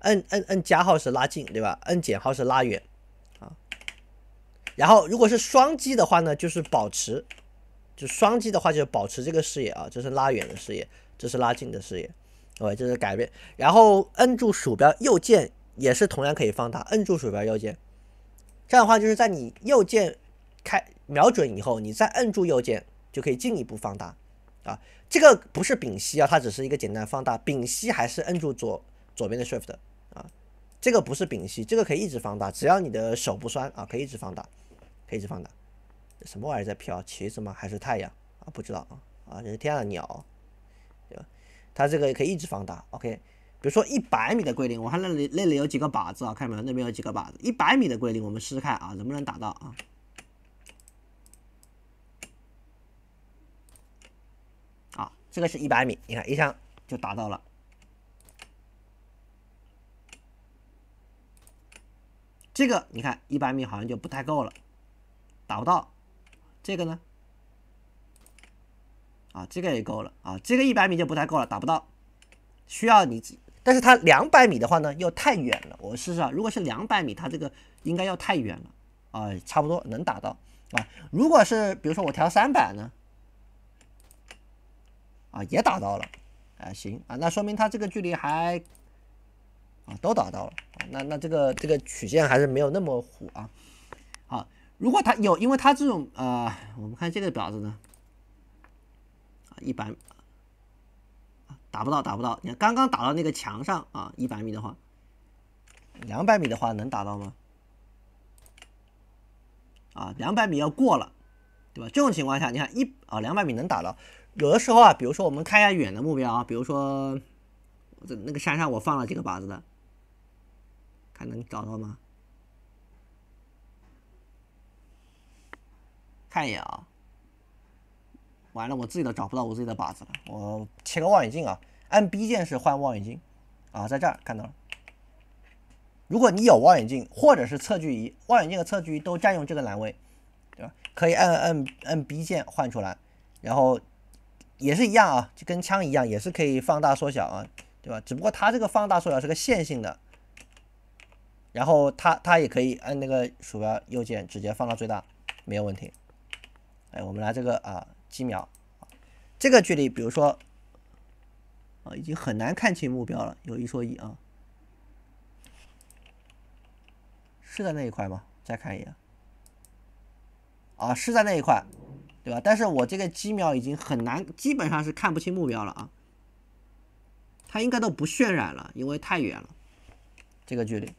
摁摁摁，加号是拉近，对吧？摁减号是拉远，啊。然后如果是双击的话呢，就是保持，就双击的话就是保持这个视野啊，这是拉远的视野，这是拉近的视野，对，这是改变。然后摁住鼠标右键也是同样可以放大，摁住鼠标右键，这样的话就是在你右键开瞄准以后，你再摁住右键就可以进一步放大，啊，这个不是屏息啊，它只是一个简单放大，屏息还是摁住左左边的 shift。这个不是丙烯，这个可以一直放大，只要你的手不酸啊，可以一直放大，可以一直放大。什么玩意在飘？茄子吗？还是太阳啊？不知道啊啊！这是天上的鸟，对吧？它这个也可以一直放大，OK。比如说一百米的规定，我看那里那里有几个靶子啊，看到没有？那边有几个靶子？一百米的规定，我们试试看啊，能不能打到啊？啊，这个是一百米，你看一枪就打到了。这个你看，一百米好像就不太够了，打不到。这个呢？啊，这个也够了啊，这个一百米就不太够了，打不到。需要你，但是它两百米的话呢，又太远了。我试试啊，如果是两百米，它这个应该要太远了啊，差不多能打到啊。如果是比如说我调三百呢？啊，也打到了啊，行啊，那说明它这个距离还。啊，都打到了，那那这个这个曲线还是没有那么虎啊。好，如果它有，因为它这种啊，我们看这个靶子呢，一百打不到打不到，你看刚刚打到那个墙上啊，一百米的话，两百米的话能打到吗？啊，两百米要过了，对吧？这种情况下，你看一啊两百米能打到。有的时候啊，比如说我们看一下远的目标，啊，比如说在那个山上我放了几个靶子的。看能找到吗？看一眼啊！完了，我自己都找不到我自己的靶子了。我切个望远镜啊，按 B 键是换望远镜啊，在这儿看到了。如果你有望远镜或者是测距仪，望远镜和测距仪都占用这个栏位，对吧？可以按按按 B 键换出来，然后也是一样啊，就跟枪一样，也是可以放大缩小啊，对吧？只不过它这个放大缩小是个线性的。然后它它也可以按那个鼠标右键直接放到最大，没有问题。哎，我们拿这个啊，几秒，这个距离，比如说啊，已经很难看清目标了。有一说一啊，是在那一块吗？再看一眼。啊，是在那一块，对吧？但是我这个几秒已经很难，基本上是看不清目标了啊。它应该都不渲染了，因为太远了，这个距离。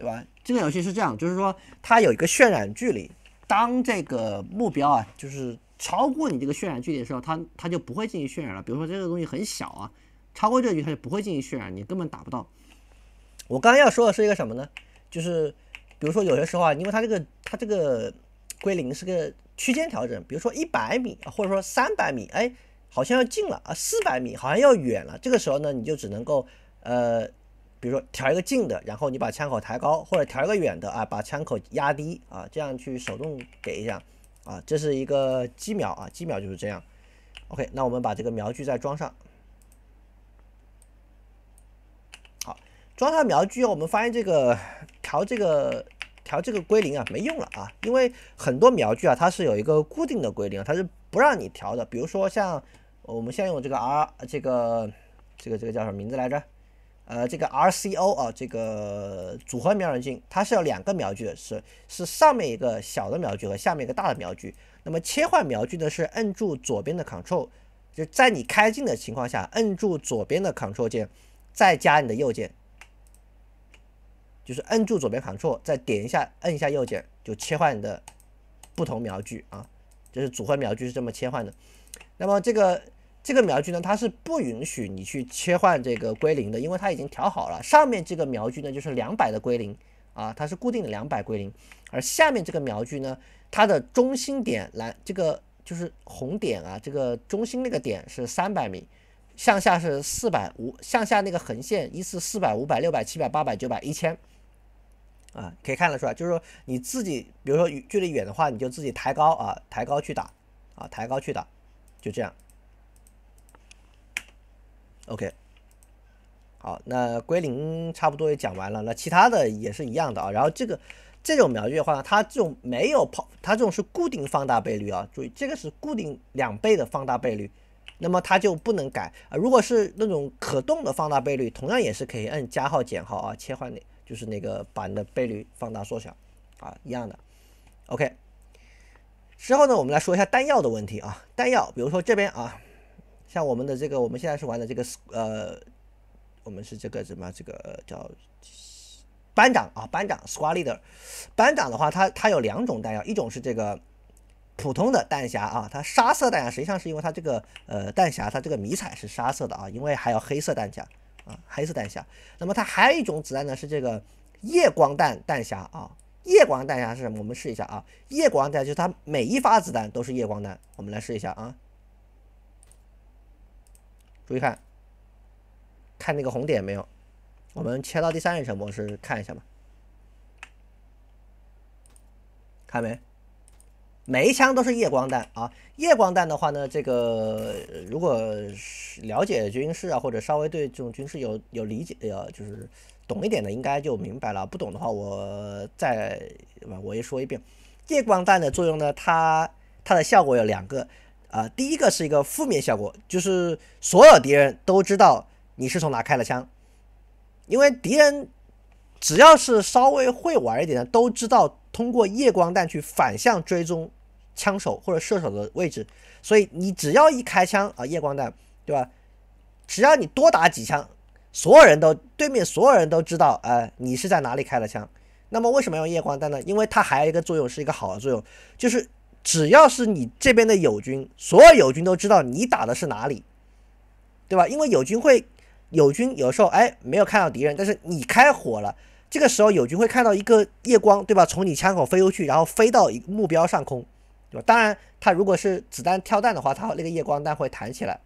对吧？这个游戏是这样，就是说它有一个渲染距离，当这个目标啊，就是超过你这个渲染距离的时候，它它就不会进行渲染了。比如说这个东西很小啊，超过这距离它就不会进行渲染，你根本打不到。我刚刚要说的是一个什么呢？就是比如说有些时候啊，因为它这个它这个归零是个区间调整，比如说一百米啊，或者说三百米，哎，好像要近了啊，四百米好像要远了，这个时候呢，你就只能够呃。比如说调一个近的，然后你把枪口抬高，或者调一个远的啊，把枪口压低啊，这样去手动给一下啊，这是一个机瞄啊，机瞄就是这样。OK，那我们把这个瞄具再装上。好，装上瞄具后，我们发现这个调这个调这个归零啊没用了啊，因为很多瞄具啊它是有一个固定的归零，它是不让你调的。比如说像我们现在用这个 R 这个这个这个叫什么名字来着？呃，这个 RCO 啊，这个组合瞄准镜，它是有两个瞄具的，是是上面一个小的瞄具和下面一个大的瞄具。那么切换瞄具呢，是摁住左边的 Control，就在你开镜的情况下，摁住左边的 Control 键，再加你的右键，就是摁住左边 Control，再点一下，摁一下右键，就切换你的不同瞄具啊，就是组合瞄具是这么切换的。那么这个。这个瞄具呢，它是不允许你去切换这个归零的，因为它已经调好了。上面这个瞄具呢，就是两百的归零啊，它是固定的两百归零。而下面这个瞄具呢，它的中心点蓝这个就是红点啊，这个中心那个点是三百米，向下是四百五，向下那个横线依次四百、五百、六百、七百、八百、九百、一千，啊，可以看得出来，就是说你自己，比如说距离远的话，你就自己抬高啊，抬高去打啊，抬高去打，就这样。OK，好，那归零差不多也讲完了，那其他的也是一样的啊。然后这个这种瞄具的话，它这种没有跑，它这种是固定放大倍率啊，注意这个是固定两倍的放大倍率，那么它就不能改啊。如果是那种可动的放大倍率，同样也是可以按加号减号啊切换的，就是那个把你的倍率放大缩小啊一样的。OK，之后呢，我们来说一下弹药的问题啊，弹药，比如说这边啊。像我们的这个，我们现在是玩的这个，呃，我们是这个什么？这个叫班长啊，班长 squad leader。班长的话，它它有两种弹药，一种是这个普通的弹匣啊，它沙色弹匣实际上是因为它这个呃弹匣它这个迷彩是沙色的啊，因为还有黑色弹匣啊，黑色弹匣。那么它还有一种子弹呢，是这个夜光弹弹匣啊。夜光弹匣是什么？我们试一下啊。夜光弹就是它每一发子弹都是夜光弹。我们来试一下啊。注意看，看那个红点没有？我们切到第三人称模式看一下吧。看没？每一枪都是夜光弹啊！夜光弹的话呢，这个如果了解军事啊，或者稍微对这种军事有有理解，呃，就是懂一点的，应该就明白了。不懂的话，我再我也说一遍。夜光弹的作用呢，它它的效果有两个。啊，第一个是一个负面效果，就是所有敌人都知道你是从哪开了枪，因为敌人只要是稍微会玩一点的，都知道通过夜光弹去反向追踪枪手或者射手的位置，所以你只要一开枪啊，夜光弹，对吧？只要你多打几枪，所有人都对面所有人都知道，呃，你是在哪里开了枪。那么为什么要夜光弹呢？因为它还有一个作用，是一个好的作用，就是。只要是你这边的友军，所有友军都知道你打的是哪里，对吧？因为友军会，友军有时候哎没有看到敌人，但是你开火了，这个时候友军会看到一个夜光，对吧？从你枪口飞出去，然后飞到目标上空，对吧？当然，它如果是子弹跳弹的话，它那个夜光弹会弹起来。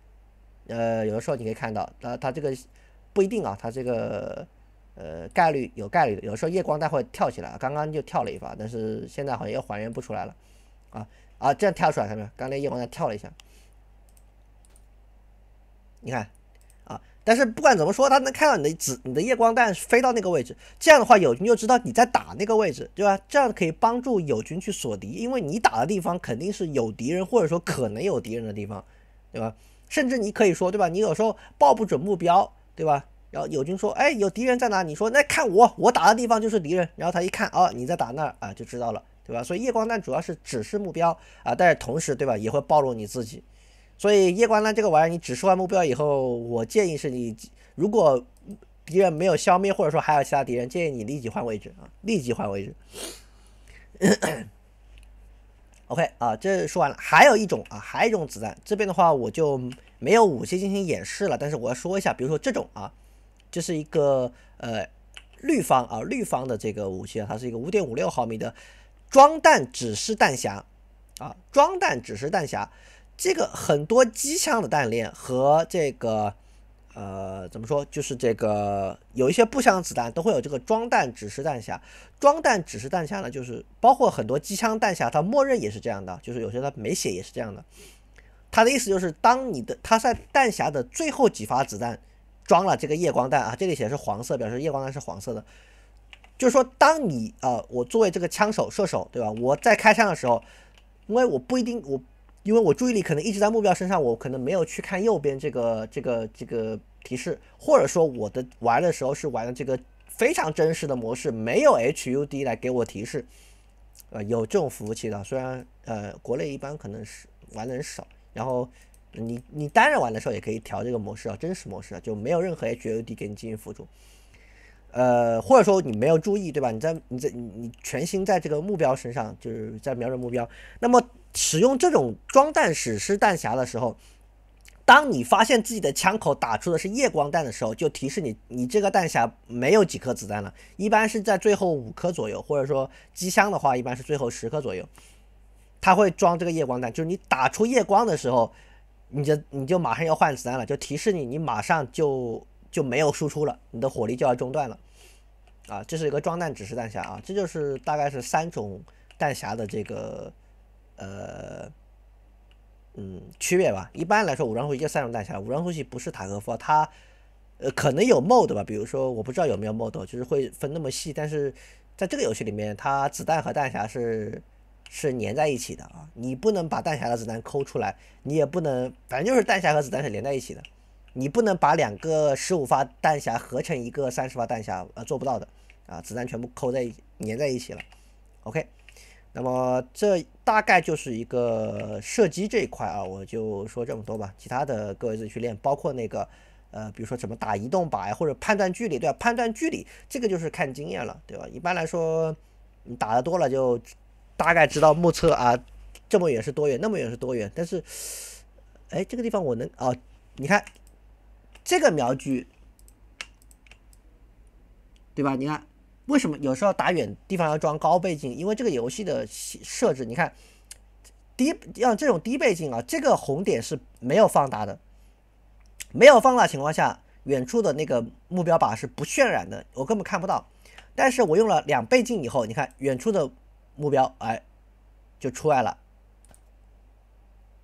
呃，有的时候你可以看到，呃，它这个不一定啊，它这个呃概率有概率的，有时候夜光弹会跳起来，刚刚就跳了一发，但是现在好像又还原不出来了。啊啊，这样跳出来，看到没有？刚才夜光弹跳了一下，你看，啊，但是不管怎么说，他能看到你的子，你的夜光弹飞到那个位置，这样的话友军就知道你在打那个位置，对吧？这样可以帮助友军去锁敌，因为你打的地方肯定是有敌人或者说可能有敌人的地方，对吧？甚至你可以说，对吧？你有时候报不准目标，对吧？然后友军说，哎，有敌人在哪？你说，那看我，我打的地方就是敌人。然后他一看，哦，你在打那啊，就知道了。对吧？所以夜光弹主要是指示目标啊，但是同时，对吧，也会暴露你自己。所以夜光弹这个玩意儿，你指示完目标以后，我建议是你如果敌人没有消灭，或者说还有其他敌人，建议你立即换位置啊，立即换位置。OK 啊，这说完了，还有一种啊，还有一种子弹，这边的话我就没有武器进行演示了，但是我要说一下，比如说这种啊，这是一个呃绿方啊绿方的这个武器啊，它是一个五点五六毫米的。装弹指示弹匣，啊，装弹指示弹匣，这个很多机枪的弹链和这个，呃，怎么说，就是这个有一些步枪子弹都会有这个装弹指示弹匣。装弹指示弹匣呢，就是包括很多机枪弹匣，它默认也是这样的，就是有些它没写也是这样的。它的意思就是，当你的它在弹匣的最后几发子弹装了这个夜光弹啊，这里写是黄色，表示夜光弹是黄色的。就是说，当你呃，我作为这个枪手射手，对吧？我在开枪的时候，因为我不一定我，因为我注意力可能一直在目标身上，我可能没有去看右边这个这个这个提示，或者说我的玩的时候是玩的这个非常真实的模式，没有 HUD 来给我提示。呃，有这种服务器的，虽然呃国内一般可能是玩的人少，然后你你单人玩的时候也可以调这个模式啊，真实模式啊，就没有任何 HUD 给你进行辅助。呃，或者说你没有注意，对吧？你在，你在，你你全心在这个目标身上，就是在瞄准目标。那么使用这种装弹史诗弹匣的时候，当你发现自己的枪口打出的是夜光弹的时候，就提示你，你这个弹匣没有几颗子弹了，一般是在最后五颗左右，或者说机枪的话，一般是最后十颗左右。它会装这个夜光弹，就是你打出夜光的时候，你就你就马上要换子弹了，就提示你，你马上就。就没有输出了，你的火力就要中断了，啊，这是一个装弹指示弹匣啊，这就是大概是三种弹匣的这个，呃，嗯，区别吧。一般来说，武装吸就三种弹匣，武装呼吸不是塔科夫，它，呃，可能有 mode 吧，比如说我不知道有没有 mode，就是会分那么细，但是在这个游戏里面，它子弹和弹匣是是粘在一起的啊，你不能把弹匣的子弹抠出来，你也不能，反正就是弹匣和子弹是连在一起的。你不能把两个十五发弹匣合成一个三十发弹匣，呃，做不到的，啊，子弹全部扣在粘在一起了。OK，那么这大概就是一个射击这一块啊，我就说这么多吧。其他的各位自己去练，包括那个，呃，比如说怎么打移动靶呀，或者判断距离，对吧？判断距离这个就是看经验了，对吧？一般来说，你打的多了就大概知道目测啊，这么远是多远，那么远是多远。但是，哎，这个地方我能啊，你看。这个瞄具，对吧？你看，为什么有时候打远地方要装高倍镜？因为这个游戏的设置，你看，低像这种低倍镜啊，这个红点是没有放大的，没有放大情况下，远处的那个目标靶是不渲染的，我根本看不到。但是我用了两倍镜以后，你看，远处的目标，哎，就出来了，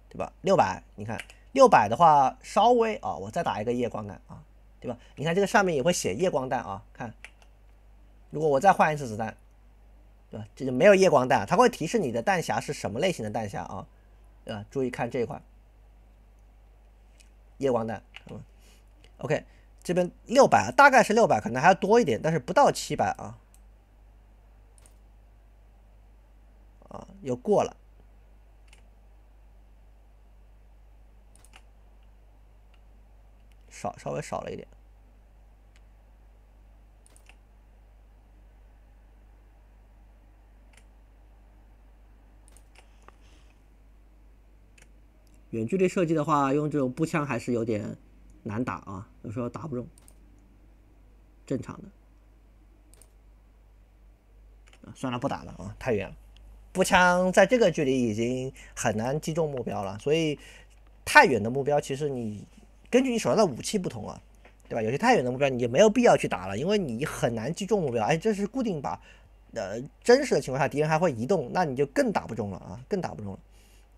对吧？六百，你看。六百的话，稍微啊，我再打一个夜光弹啊，对吧？你看这个上面也会写夜光弹啊，看。如果我再换一次子弹，对吧？这就没有夜光弹，它会提示你的弹匣是什么类型的弹匣啊，对吧？注意看这一块，夜光弹。嗯，OK，这边六百，大概是六百，可能还要多一点，但是不到七百啊。啊，又过了。少稍微少了一点，远距离射击的话，用这种步枪还是有点难打啊，有时候打不中，正常的，啊，算了，不打了啊，太远了，步枪在这个距离已经很难击中目标了，所以太远的目标，其实你。根据你手上的武器不同啊，对吧？有些太远的目标你就没有必要去打了，因为你很难击中目标。哎，这是固定靶，呃，真实的情况下敌人还会移动，那你就更打不中了啊，更打不中了，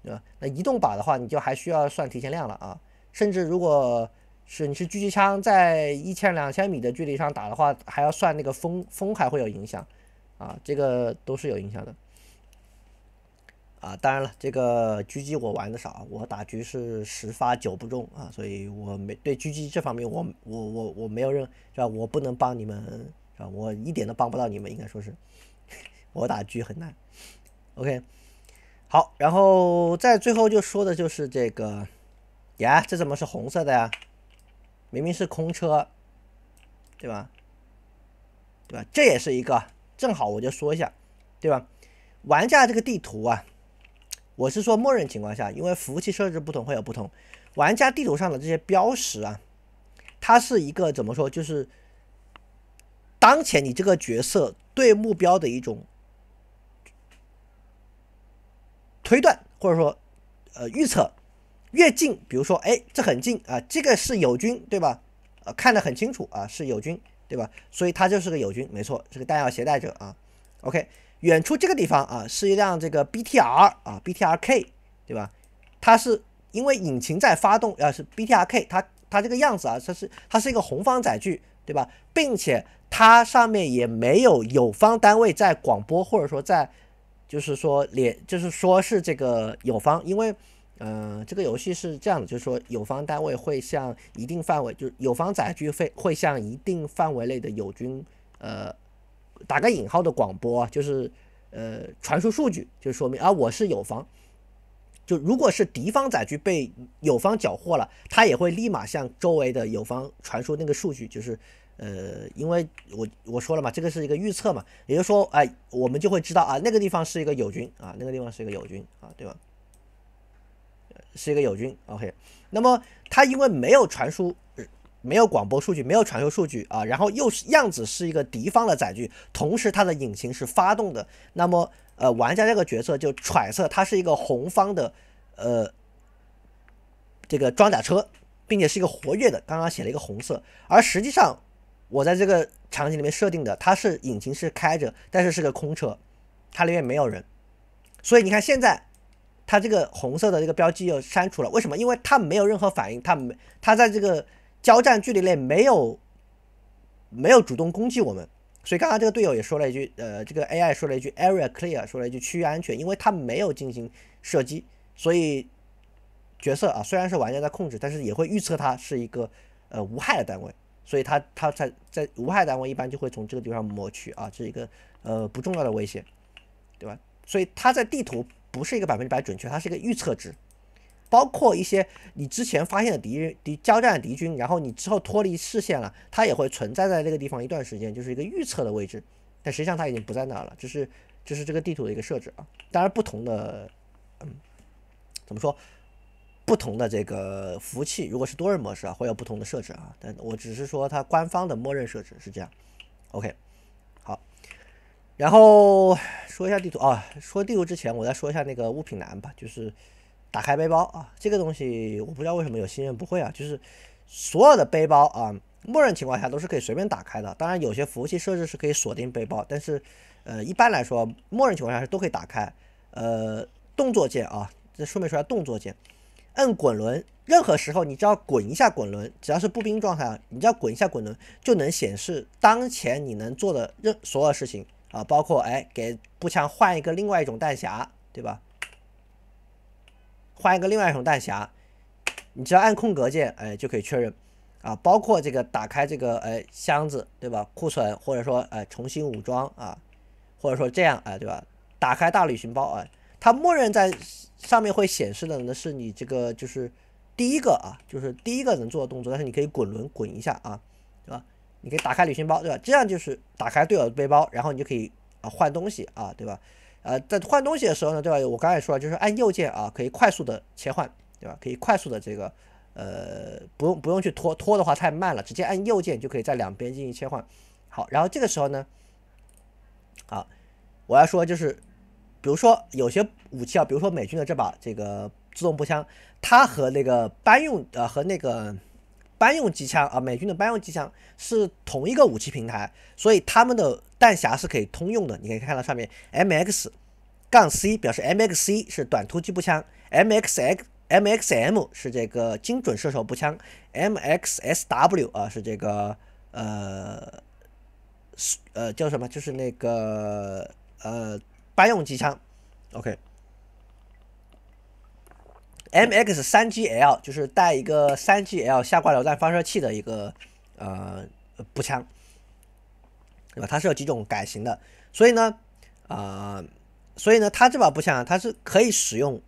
对吧？那移动靶的话，你就还需要算提前量了啊。甚至如果是你是狙击枪，在一千两千米的距离上打的话，还要算那个风风还会有影响，啊，这个都是有影响的。啊，当然了，这个狙击我玩的少，我打狙是十发九不中啊，所以我没对狙击这方面我我我我没有任是吧？我不能帮你们是吧？我一点都帮不到你们，应该说是，我打狙很难。OK，好，然后在最后就说的就是这个，呀，这怎么是红色的呀？明明是空车，对吧？对吧？这也是一个，正好我就说一下，对吧？玩家这个地图啊。我是说，默认情况下，因为服务器设置不同会有不同。玩家地图上的这些标识啊，它是一个怎么说？就是当前你这个角色对目标的一种推断，或者说，呃，预测。越近，比如说，哎，这很近啊，这个是友军对吧？呃，看得很清楚啊，是友军对吧？所以他就是个友军，没错，是个弹药携带者啊。OK。远处这个地方啊，是一辆这个 BTR 啊，BTRK，对吧？它是因为引擎在发动，啊是 BTRK，它它这个样子啊，它是它是一个红方载具，对吧？并且它上面也没有友方单位在广播，或者说在，就是说连就是说是这个友方，因为，呃，这个游戏是这样的，就是说友方单位会向一定范围，就是友方载具会会向一定范围内的友军，呃。打个引号的广播，就是，呃，传输数据，就说明啊，我是友方。就如果是敌方载具被友方缴获了，他也会立马向周围的友方传输那个数据，就是，呃，因为我我说了嘛，这个是一个预测嘛，也就是说，哎，我们就会知道啊，那个地方是一个友军啊，那个地方是一个友军啊，对吧？是一个友军，OK。那么他因为没有传输。没有广播数据，没有传输数据啊，然后又是样子是一个敌方的载具，同时它的引擎是发动的。那么，呃，玩家这个角色就揣测它是一个红方的，呃，这个装甲车，并且是一个活跃的。刚刚写了一个红色，而实际上我在这个场景里面设定的，它是引擎是开着，但是是个空车，它里面没有人。所以你看现在，它这个红色的这个标记又删除了，为什么？因为它没有任何反应，它没它在这个。交战距离内没有没有主动攻击我们，所以刚刚这个队友也说了一句，呃，这个 AI 说了一句 “area clear”，说了一句区域安全，因为他没有进行射击，所以角色啊虽然是玩家在控制，但是也会预测它是一个呃无害的单位，所以它它在在无害单位一般就会从这个地方抹去啊，这是一个呃不重要的威胁，对吧？所以它在地图不是一个百分之百准确，它是一个预测值。包括一些你之前发现的敌人、敌交战敌军，然后你之后脱离视线了，它也会存在在那个地方一段时间，就是一个预测的位置。但实际上它已经不在那了，这是这是这个地图的一个设置啊。当然，不同的嗯，怎么说，不同的这个服务器，如果是多人模式啊，会有不同的设置啊。但我只是说它官方的默认设置是这样。OK，好，然后说一下地图啊。说地图之前，我再说一下那个物品栏吧，就是。打开背包啊，这个东西我不知道为什么有新人不会啊，就是所有的背包啊，默认情况下都是可以随便打开的。当然有些服务器设置是可以锁定背包，但是呃一般来说，默认情况下是都可以打开。呃，动作键啊，这说明出来动作键，摁滚轮，任何时候你只要滚一下滚轮，只要是步兵状态啊，你只要滚一下滚轮就能显示当前你能做的任所有事情啊，包括哎给步枪换一个另外一种弹匣，对吧？换一个另外一种弹匣，你只要按空格键，哎，就可以确认啊。包括这个打开这个哎箱子，对吧？库存或者说哎重新武装啊，或者说这样哎，对吧？打开大旅行包啊，它默认在上面会显示的呢是你这个就是第一个啊，就是第一个能做的动作。但是你可以滚轮滚一下啊，对吧？你可以打开旅行包，对吧？这样就是打开队友的背包，然后你就可以啊换东西啊，对吧？呃，在换东西的时候呢，对吧？我刚才说了，就是按右键啊，可以快速的切换，对吧？可以快速的这个，呃，不用不用去拖，拖的话太慢了，直接按右键就可以在两边进行切换。好，然后这个时候呢，啊，我要说就是，比如说有些武器啊，比如说美军的这把这个自动步枪，它和那个搬运呃和那个。班用机枪啊，美军的班用机枪是同一个武器平台，所以他们的弹匣是可以通用的。你可以看到上面 M X 杠 C 表示 M X C 是短突击步枪，M X X M X M 是这个精准射手步枪，M X S W 啊是这个呃呃叫什么？就是那个呃班用机枪，OK。Mx 三 GL 就是带一个三 GL 下挂榴弹发射器的一个呃步枪，对吧？它是有几种改型的，所以呢，啊，所以呢，它这把步枪它是可以使用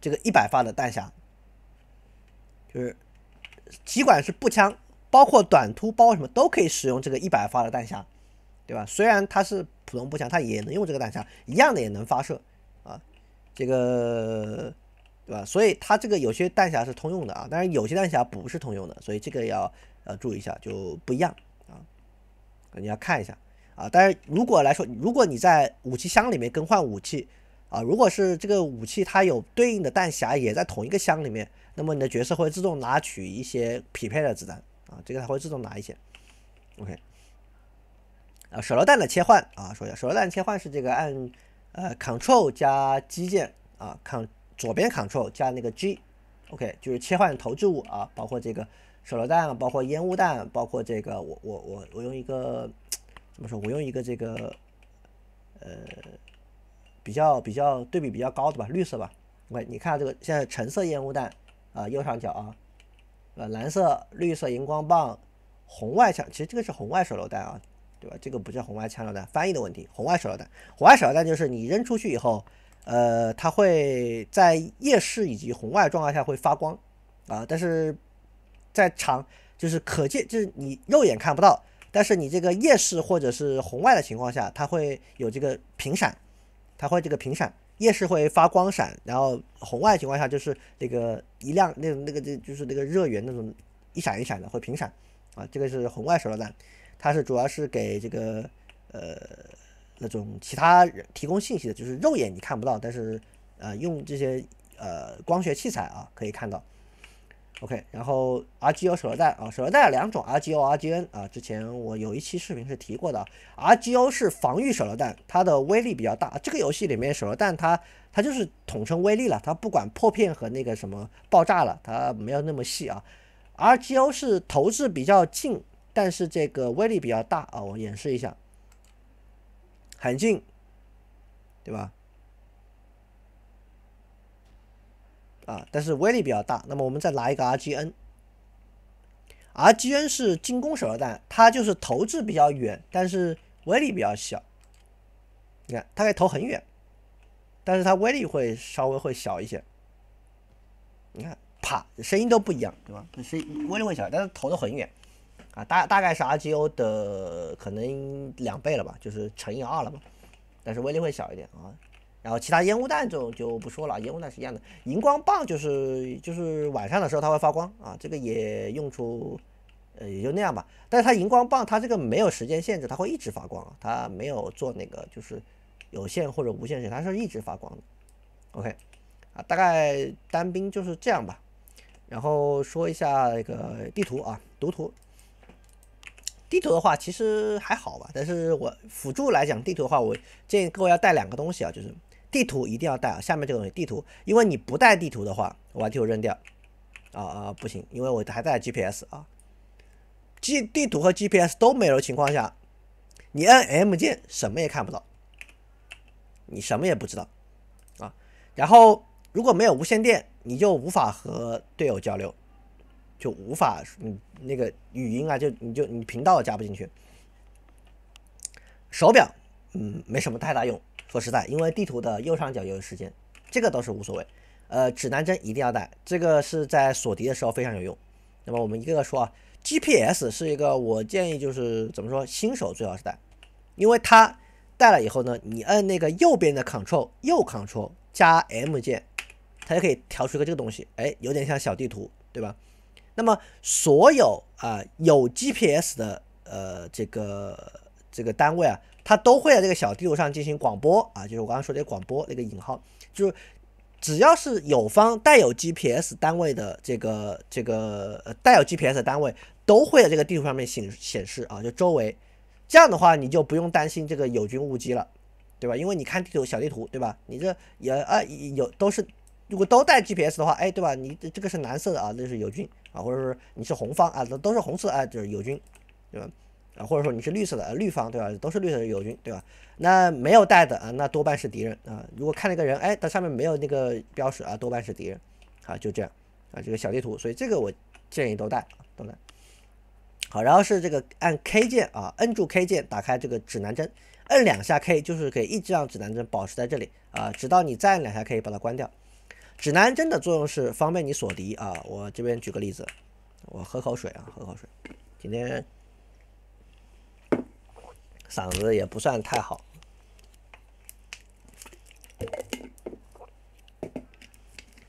这个一百发的弹匣，就是，即管是步枪，包括短突，包括什么都可以使用这个一百发的弹匣，对吧？虽然它是普通步枪，它也能用这个弹匣，一样的也能发射啊，这个。对吧？所以它这个有些弹匣是通用的啊，但是有些弹匣不是通用的，所以这个要呃注意一下，就不一样啊。你要看一下啊。但是如果来说，如果你在武器箱里面更换武器啊，如果是这个武器它有对应的弹匣也在同一个箱里面，那么你的角色会自动拿取一些匹配的子弹啊，这个它会自动拿一些。OK，啊，手榴弹的切换啊，说一下手榴弹切换是这个按呃 Control 加 g 键啊 c r l 左边 Control 加那个 G，OK，就是切换投掷物啊，包括这个手榴弹，包括烟雾弹，包括这个我我我我用一个怎么说？我用一个这个呃比较比较对比比较高的吧，绿色吧。我你看这个现在橙色烟雾弹啊，右上角啊，呃蓝色、绿色荧光棒、红外枪，其实这个是红外手榴弹啊，对吧？这个不是红外枪榴弹，翻译的问题。红外手榴弹，红外手榴弹就是你扔出去以后。呃，它会在夜视以及红外状态下会发光，啊，但是在场就是可见就是你肉眼看不到，但是你这个夜视或者是红外的情况下，它会有这个频闪，它会这个频闪，夜视会发光闪，然后红外情况下就是那个一亮那那个这就是那个热源那种一闪一闪的会频闪，啊，这个是红外手榴弹，它是主要是给这个呃。那种其他人提供信息的，就是肉眼你看不到，但是呃用这些呃光学器材啊可以看到。OK，然后 RGO 手榴弹啊，手榴弹有两种 RGO、RGN 啊，之前我有一期视频是提过的。RGO 是防御手榴弹，它的威力比较大。这个游戏里面手榴弹它它就是统称威力了，它不管破片和那个什么爆炸了，它没有那么细啊。RGO 是投掷比较近，但是这个威力比较大啊，我演示一下。弹镜对吧？啊，但是威力比较大。那么我们再拿一个 RGN，RGN 是进攻手榴弹，它就是投掷比较远，但是威力比较小。你看，它可以投很远，但是它威力会稍微会小一些。你看，啪，声音都不一样，对吧？声声威力会小，但是投的很远。啊，大大概是 RGO 的可能两倍了吧，就是乘以二了吧，但是威力会小一点啊。然后其他烟雾弹这种就不说了，烟雾弹是一样的。荧光棒就是就是晚上的时候它会发光啊，这个也用出，呃也就那样吧。但是它荧光棒它这个没有时间限制，它会一直发光啊，它没有做那个就是有限或者无限时，它是一直发光的。OK，啊大概单兵就是这样吧。然后说一下那个地图啊，读图。地图的话其实还好吧，但是我辅助来讲，地图的话，我建议各位要带两个东西啊，就是地图一定要带啊，下面这个东西地图，因为你不带地图的话，我地图扔掉。啊啊不行，因为我还带 GPS 啊。g 地图和 GPS 都没有的情况下，你按 M 键什么也看不到，你什么也不知道啊。然后如果没有无线电，你就无法和队友交流。就无法，嗯，那个语音啊，就你就你频道加不进去。手表，嗯，没什么太大用。说实在，因为地图的右上角有时间，这个倒是无所谓。呃，指南针一定要带，这个是在锁敌的时候非常有用。那么我们一个个说啊，GPS 是一个我建议就是怎么说，新手最好是带，因为它带了以后呢，你按那个右边的 Control 右 Control 加 M 键，它就可以调出一个这个东西，哎，有点像小地图，对吧？那么，所有啊有 GPS 的呃这个这个单位啊，它都会在这个小地图上进行广播啊，就是我刚刚说的广播那个引号，就是只要是有方带有 GPS 单位的这个这个带有 GPS 的单位，都会在这个地图上面显显示啊，就周围，这样的话你就不用担心这个友军误击了，对吧？因为你看地图小地图，对吧？你这也啊有都是。如果都带 GPS 的话，哎，对吧？你这这个是蓝色的啊，那是友军啊，或者是你是红方啊，那都是红色，啊，就是友军，对吧？啊，或者说你是绿色的，绿方，对吧？都是绿色的友军，对吧？那没有带的啊，那多半是敌人啊。如果看那个人，哎，他上面没有那个标识啊，多半是敌人。啊，就这样，啊，这个小地图，所以这个我建议都带都带。好，然后是这个按 K 键啊，摁住 K 键打开这个指南针，摁两下 K 就是可以一直让指南针保持在这里啊，直到你再摁两下 K 把它关掉。指南针的作用是方便你锁敌啊！我这边举个例子，我喝口水啊，喝口水，今天嗓子也不算太好。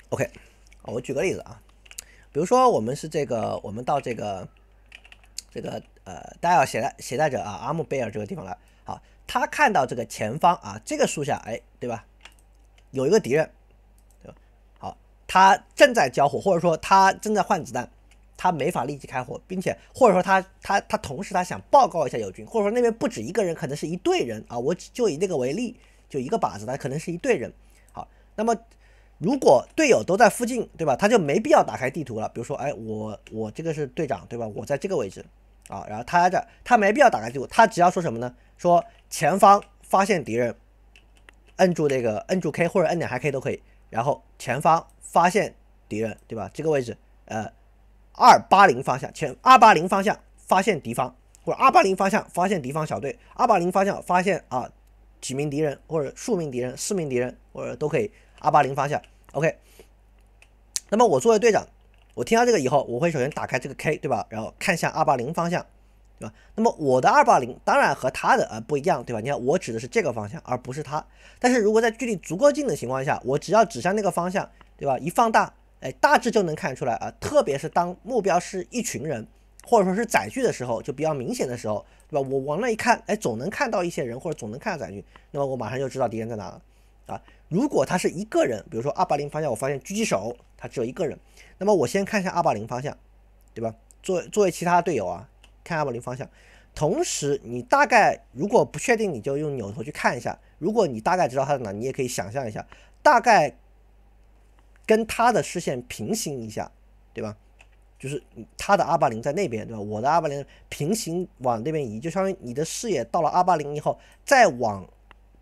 OK，我举个例子啊，比如说我们是这个，我们到这个这个呃，戴尔携带携带者啊，阿姆贝尔这个地方来，好，他看到这个前方啊，这个树下，哎，对吧？有一个敌人。他正在交火，或者说他正在换子弹，他没法立即开火，并且或者说他他他同时他想报告一下友军，或者说那边不止一个人，可能是一队人啊。我就以这个为例，就一个靶子，他可能是一队人。好，那么如果队友都在附近，对吧？他就没必要打开地图了。比如说，哎，我我这个是队长，对吧？我在这个位置啊，然后他在这，他没必要打开地图，他只要说什么呢？说前方发现敌人，摁住那个摁住 K 或者摁两下 K 都可以，然后前方。发现敌人，对吧？这个位置，呃，二八零方向，前二八零方向发现敌方，或者二八零方向发现敌方小队，二八零方向发现啊几名敌人或者数名敌人、四名敌人或者都可以，二八零方向，OK。那么我作为队长，我听到这个以后，我会首先打开这个 K，对吧？然后看向二八零方向，对吧？那么我的二八零当然和他的呃不一样，对吧？你看我指的是这个方向，而不是他。但是如果在距离足够近的情况下，我只要指向那个方向。对吧？一放大，哎，大致就能看出来啊。特别是当目标是一群人，或者说是载具的时候，就比较明显的时候，对吧？我往那一看，哎，总能看到一些人，或者总能看到载具，那么我马上就知道敌人在哪了啊。如果他是一个人，比如说二八零方向，我发现狙击手，他只有一个人，那么我先看一下二八零方向，对吧？作作为其他队友啊，看二八零方向。同时，你大概如果不确定，你就用扭头去看一下。如果你大概知道他在哪，你也可以想象一下，大概。跟他的视线平行一下，对吧？就是他的阿八零在那边，对吧？我的阿八零平行往那边移，就相当于你的视野到了阿八零以后，再往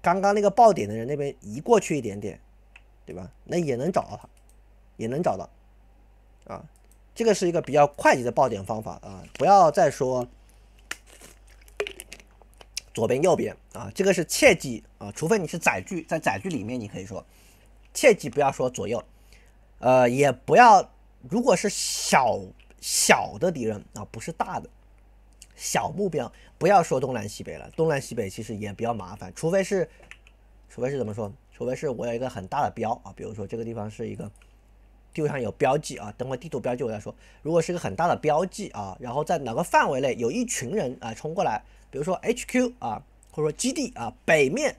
刚刚那个爆点的人那边移过去一点点，对吧？那也能找到他，也能找到。啊，这个是一个比较快捷的爆点方法啊！不要再说左边右边啊，这个是切记啊，除非你是载具，在载具里面你可以说，切记不要说左右。呃，也不要，如果是小小的敌人啊，不是大的小目标，不要说东南西北了，东南西北其实也比较麻烦，除非是，除非是怎么说，除非是我有一个很大的标啊，比如说这个地方是一个地图上有标记啊，等会地图标记我再说，如果是个很大的标记啊，然后在哪个范围内有一群人啊冲过来，比如说 HQ 啊，或者说基地啊，北面。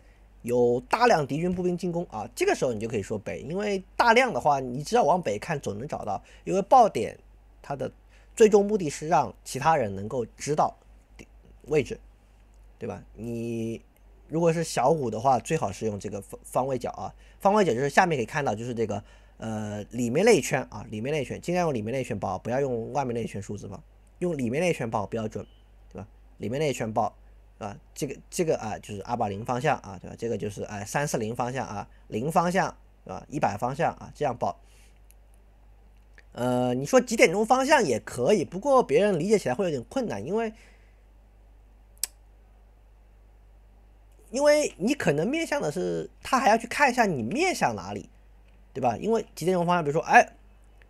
有大量敌军步兵进攻啊，这个时候你就可以说北，因为大量的话，你只要往北看总能找到。因为爆点它的最终目的是让其他人能够知道位置，对吧？你如果是小五的话，最好是用这个方方位角啊，方位角就是下面可以看到就是这个呃里面那一圈啊，里面那一圈尽量用里面那一圈爆，不要用外面那一圈数字爆，用里面那一圈爆，比较准，对吧？里面那一圈爆。啊，这个这个啊，就是二八零方向啊，对吧？这个就是哎三四零方向啊，零方向啊，一百方向啊，这样报。呃，你说几点钟方向也可以，不过别人理解起来会有点困难，因为因为你可能面向的是，他还要去看一下你面向哪里，对吧？因为几点钟方向，比如说哎，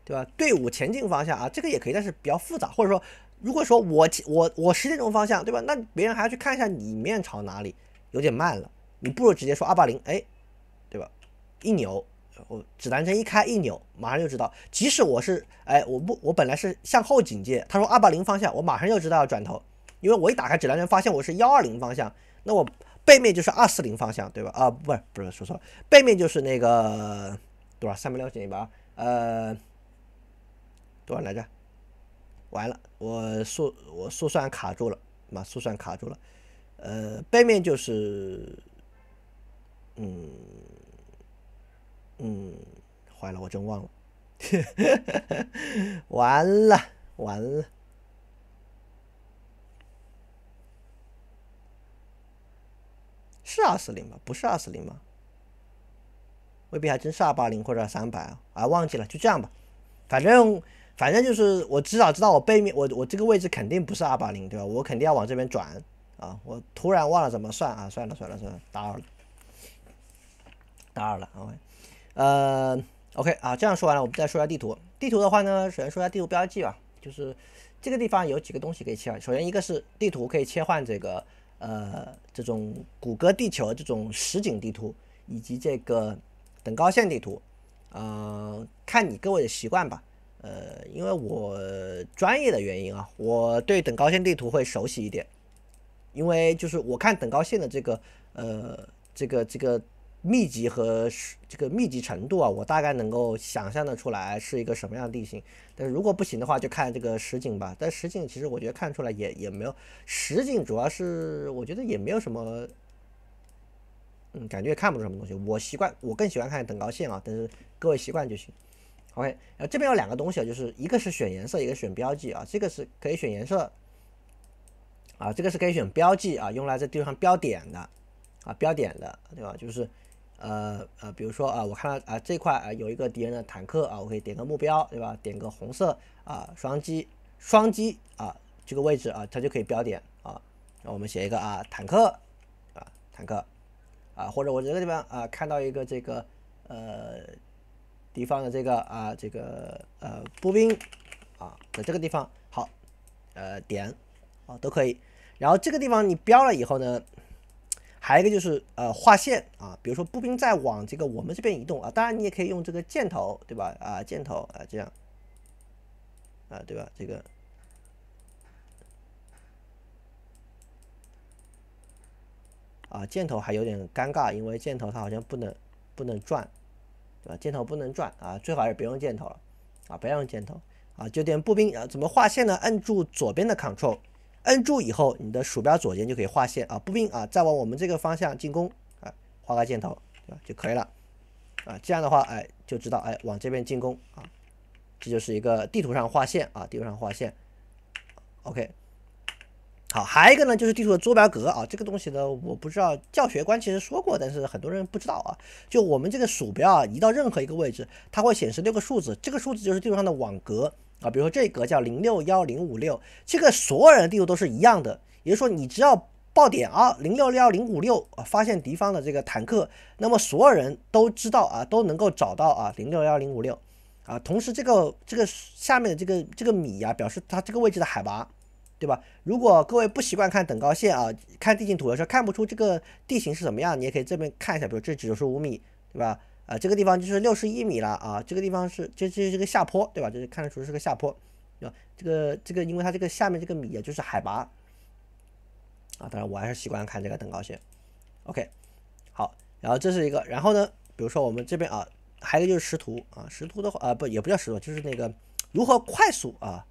对吧？队伍前进方向啊，这个也可以，但是比较复杂，或者说。如果说我我我十点钟方向对吧？那别人还要去看一下你面朝哪里，有点慢了。你不如直接说二八零，哎，对吧？一扭，我指南针一开一扭，马上就知道。即使我是哎，我不我本来是向后警戒，他说二八零方向，我马上就知道要转头，因为我一打开指南针，发现我是幺二零方向，那我背面就是二四零方向，对吧？啊，不是不是说错，背面就是那个多少三百六减一二，呃，多少来着？完了，我速我速算卡住了，嘛速算卡住了，呃，背面就是，嗯嗯，坏了，我真忘了，完了完了，是二四零吗？不是二四零吗？未必还真是二八零或者三百啊啊，忘记了，就这样吧，反正。反正就是我至少知道我背面我我这个位置肯定不是二八零对吧？我肯定要往这边转啊！我突然忘了怎么算啊！算了算了算了，打扰了，打扰了。OK，呃，OK 啊，这样说完了，我们再说一下地图。地图的话呢，首先说一下地图标记吧，就是这个地方有几个东西可以切换。首先一个是地图可以切换这个呃这种谷歌地球这种实景地图以及这个等高线地图，呃，看你各位的习惯吧。呃，因为我专业的原因啊，我对等高线地图会熟悉一点，因为就是我看等高线的这个呃这个这个密集和这个密集程度啊，我大概能够想象的出来是一个什么样的地形。但是如果不行的话，就看这个实景吧。但实景其实我觉得看出来也也没有，实景主要是我觉得也没有什么，嗯，感觉也看不出什么东西。我习惯我更喜欢看等高线啊，但是各位习惯就行。OK，然后这边有两个东西啊，就是一个是选颜色，一个选标记啊。这个是可以选颜色啊，这个是可以选标记啊，用来在地图上标点的啊，标点的，对吧？就是，呃呃，比如说啊，我看到啊这块啊有一个敌人的坦克啊，我可以点个目标，对吧？点个红色啊，双击双击啊，这个位置啊，它就可以标点啊。那我们写一个啊，坦克啊，坦克啊，或者我这个地方啊看到一个这个呃。地方的这个啊，这个呃，步兵啊，在这个地方好，呃，点啊都可以。然后这个地方你标了以后呢，还有一个就是呃，画线啊，比如说步兵在往这个我们这边移动啊，当然你也可以用这个箭头，对吧？啊，箭头啊，这样啊，对吧？这个啊，箭头还有点尴尬，因为箭头它好像不能不能转。啊，箭头不能转啊，最好是别用箭头了，啊，别用箭头，啊，就点步兵，啊，怎么画线呢？按住左边的 Ctrl，按住以后，你的鼠标左键就可以画线啊，步兵啊，再往我们这个方向进攻啊，画个箭头就可以了，啊，这样的话，哎，就知道哎往这边进攻啊，这就是一个地图上画线啊，地图上画线，OK。好，还有一个呢，就是地图的坐标格啊，这个东西呢，我不知道教学官其实说过，但是很多人不知道啊。就我们这个鼠标啊，移到任何一个位置，它会显示六个数字，这个数字就是地图上的网格啊。比如说这格叫零六幺零五六，这个所有人地图都是一样的，也就是说，你只要报点啊，零六幺零五六，发现敌方的这个坦克，那么所有人都知道啊，都能够找到啊，零六幺零五六啊。同时，这个这个下面的这个这个米啊，表示它这个位置的海拔。对吧？如果各位不习惯看等高线啊，看地形图的时候看不出这个地形是怎么样，你也可以这边看一下，比如这九十五米，对吧？啊，这个地方就是六十一米了啊，这个地方是这这是个下坡，对吧？就是看得出是个下坡，对吧？这个这个，因为它这个下面这个米啊，就是海拔啊。当然我还是习惯看这个等高线。OK，好，然后这是一个，然后呢，比如说我们这边啊，还有一个就是识图啊，识图的话啊不也不叫识图，就是那个如何快速啊。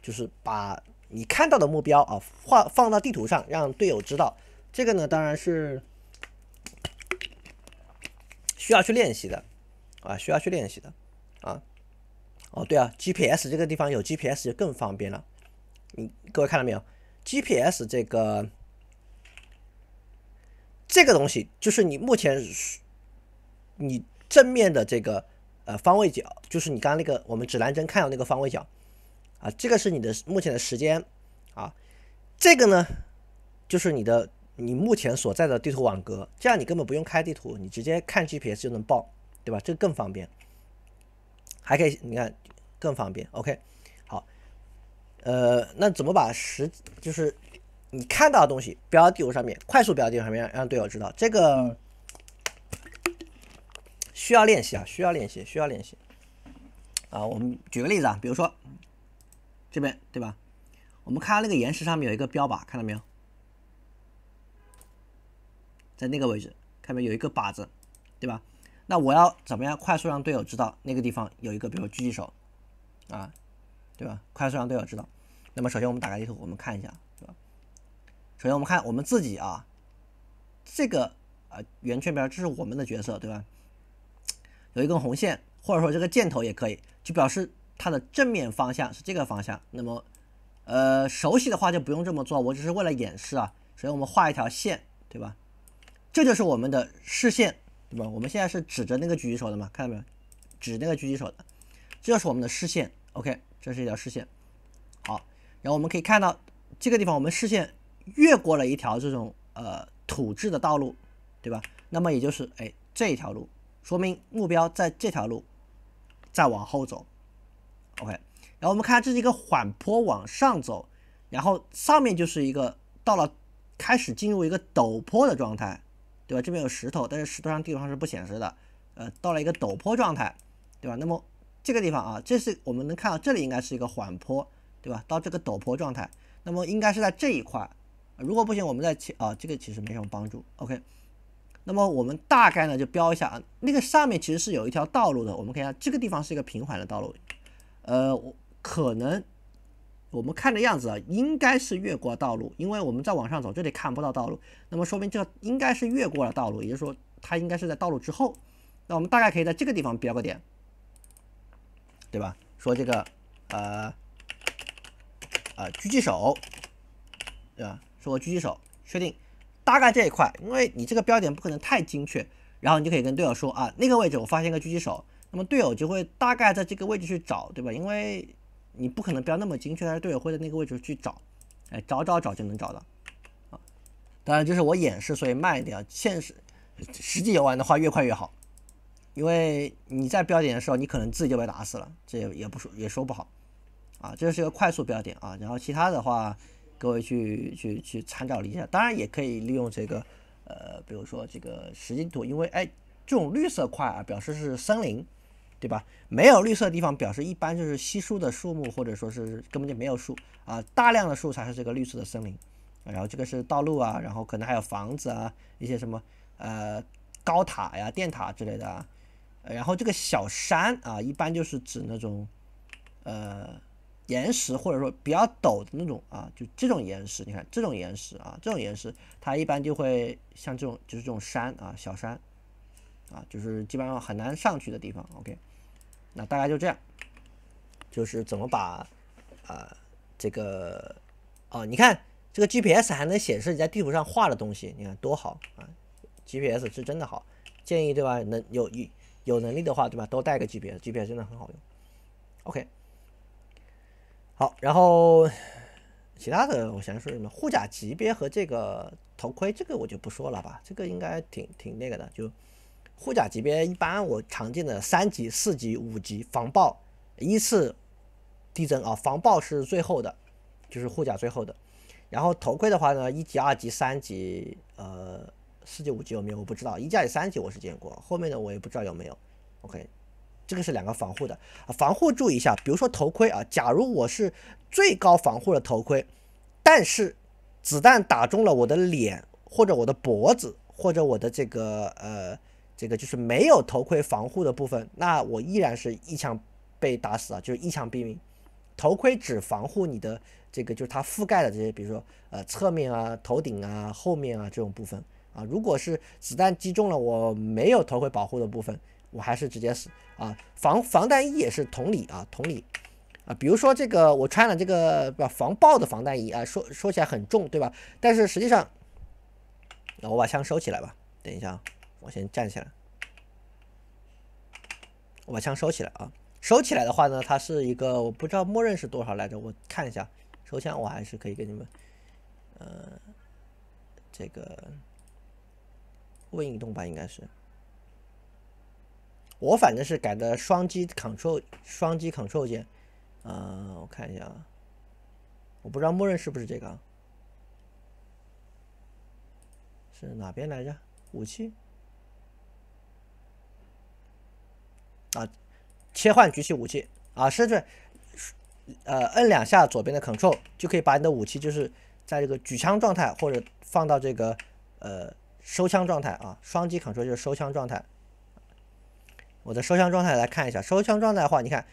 就是把你看到的目标啊画放到地图上，让队友知道。这个呢，当然是需要去练习的啊，需要去练习的啊。哦，对啊，GPS 这个地方有 GPS 就更方便了。你各位看到没有？GPS 这个这个东西，就是你目前你正面的这个呃方位角，就是你刚刚那个我们指南针看到那个方位角。啊，这个是你的目前的时间，啊，这个呢，就是你的你目前所在的地图网格，这样你根本不用开地图，你直接看 GPS 就能报，对吧？这个更方便，还可以，你看更方便。OK，好，呃，那怎么把时就是你看到的东西标到地图上面，快速标到地图上面让队友知道？这个需要练习啊，需要练习，需要练习。啊，我们举个例子啊，比如说。这边对吧？我们看到那个岩石上面有一个标靶，看到没有？在那个位置，看到没有有一个靶子，对吧？那我要怎么样快速让队友知道那个地方有一个，比如狙击手，啊，对吧？快速让队友知道。那么首先我们打开地图，我们看一下，对吧？首先我们看我们自己啊，这个呃圆圈边这是我们的角色，对吧？有一根红线，或者说这个箭头也可以，就表示。它的正面方向是这个方向，那么，呃，熟悉的话就不用这么做，我只是为了演示啊。所以我们画一条线，对吧？这就是我们的视线，对吧？我们现在是指着那个狙击手的嘛，看到没有？指那个狙击手的，这就是我们的视线。OK，这是一条视线。好，然后我们可以看到这个地方，我们视线越过了一条这种呃土质的道路，对吧？那么也就是，哎，这一条路说明目标在这条路，再往后走。OK，然后我们看，这是一个缓坡往上走，然后上面就是一个到了开始进入一个陡坡的状态，对吧？这边有石头，但是石头上地图上是不显示的。呃，到了一个陡坡状态，对吧？那么这个地方啊，这是我们能看到这里应该是一个缓坡，对吧？到这个陡坡状态，那么应该是在这一块。如果不行，我们再切啊，这个其实没什么帮助。OK，那么我们大概呢就标一下啊，那个上面其实是有一条道路的，我们看一下这个地方是一个平缓的道路。呃，我可能我们看的样子啊，应该是越过道路，因为我们在往上走，这里看不到道路，那么说明这应该是越过了道路，也就是说它应该是在道路之后。那我们大概可以在这个地方标个点，对吧？说这个呃呃狙击手，对吧？说狙击手，确定，大概这一块，因为你这个标点不可能太精确，然后你就可以跟队友说啊，那个位置我发现个狙击手。那么队友就会大概在这个位置去找，对吧？因为你不可能标那么精确，但是队友会在那个位置去找，哎，找找找就能找到，啊，当然这是我演示，所以慢一点。现实实际游玩的话，越快越好，因为你在标点的时候，你可能自己就被打死了，这也也不说也说不好，啊，这是一个快速标点啊。然后其他的话，各位去去去参照理解。当然也可以利用这个，呃，比如说这个实景图，因为哎，这种绿色块啊，表示是森林。对吧？没有绿色的地方，表示一般就是稀疏的树木，或者说是根本就没有树啊。大量的树才是这个绿色的森林。然后这个是道路啊，然后可能还有房子啊，一些什么呃高塔呀、电塔之类的啊。然后这个小山啊，一般就是指那种呃岩石，或者说比较陡的那种啊，就这种岩石。你看这种岩石啊，这种岩石它一般就会像这种，就是这种山啊，小山啊，就是基本上很难上去的地方。OK。那大概就这样，就是怎么把，啊，这个，哦，你看这个 GPS 还能显示你在地图上画的东西，你看多好啊！GPS 是真的好，建议对吧？能有有有能力的话，对吧？多带个 GPS，GPS 真的很好用。OK，好，然后其他的我想说什么？护甲级别和这个头盔，这个我就不说了吧，这个应该挺挺那个的，就。护甲级别一般我常见的三级、四级、五级防爆依次递增啊，防爆是最后的，就是护甲最后的。然后头盔的话呢，一级、二级、三级，呃，四级、五级有没有我不知道，一级有三级我是见过，后面的我也不知道有没有。OK，这个是两个防护的防护，注意一下，比如说头盔啊，假如我是最高防护的头盔，但是子弹打中了我的脸或者我的脖子或者我的这个呃。这个就是没有头盔防护的部分，那我依然是一枪被打死啊，就是一枪毙命。头盔只防护你的这个，就是它覆盖的这些，比如说呃侧面啊、头顶啊、后面啊这种部分啊。如果是子弹击中了我没有头盔保护的部分，我还是直接死啊。防防弹衣也是同理啊，同理啊。比如说这个我穿了这个防爆的防弹衣啊，说说起来很重对吧？但是实际上，那我把枪收起来吧，等一下。我先站起来，我把枪收起来啊！收起来的话呢，它是一个我不知道默认是多少来着，我看一下。收枪我还是可以给你们，呃，这个问一动吧，应该是。我反正是改的双击 Control 双击 Control 键，呃，我看一下，啊，我不知道默认是不是这个啊？是哪边来着？武器？啊，切换举起武器啊，甚至呃摁两下左边的 Control 就可以把你的武器就是在这个举枪状态，或者放到这个呃收枪状态啊。双击 Control 就是收枪状态。我的收枪状态来看一下，收枪状态的话，你看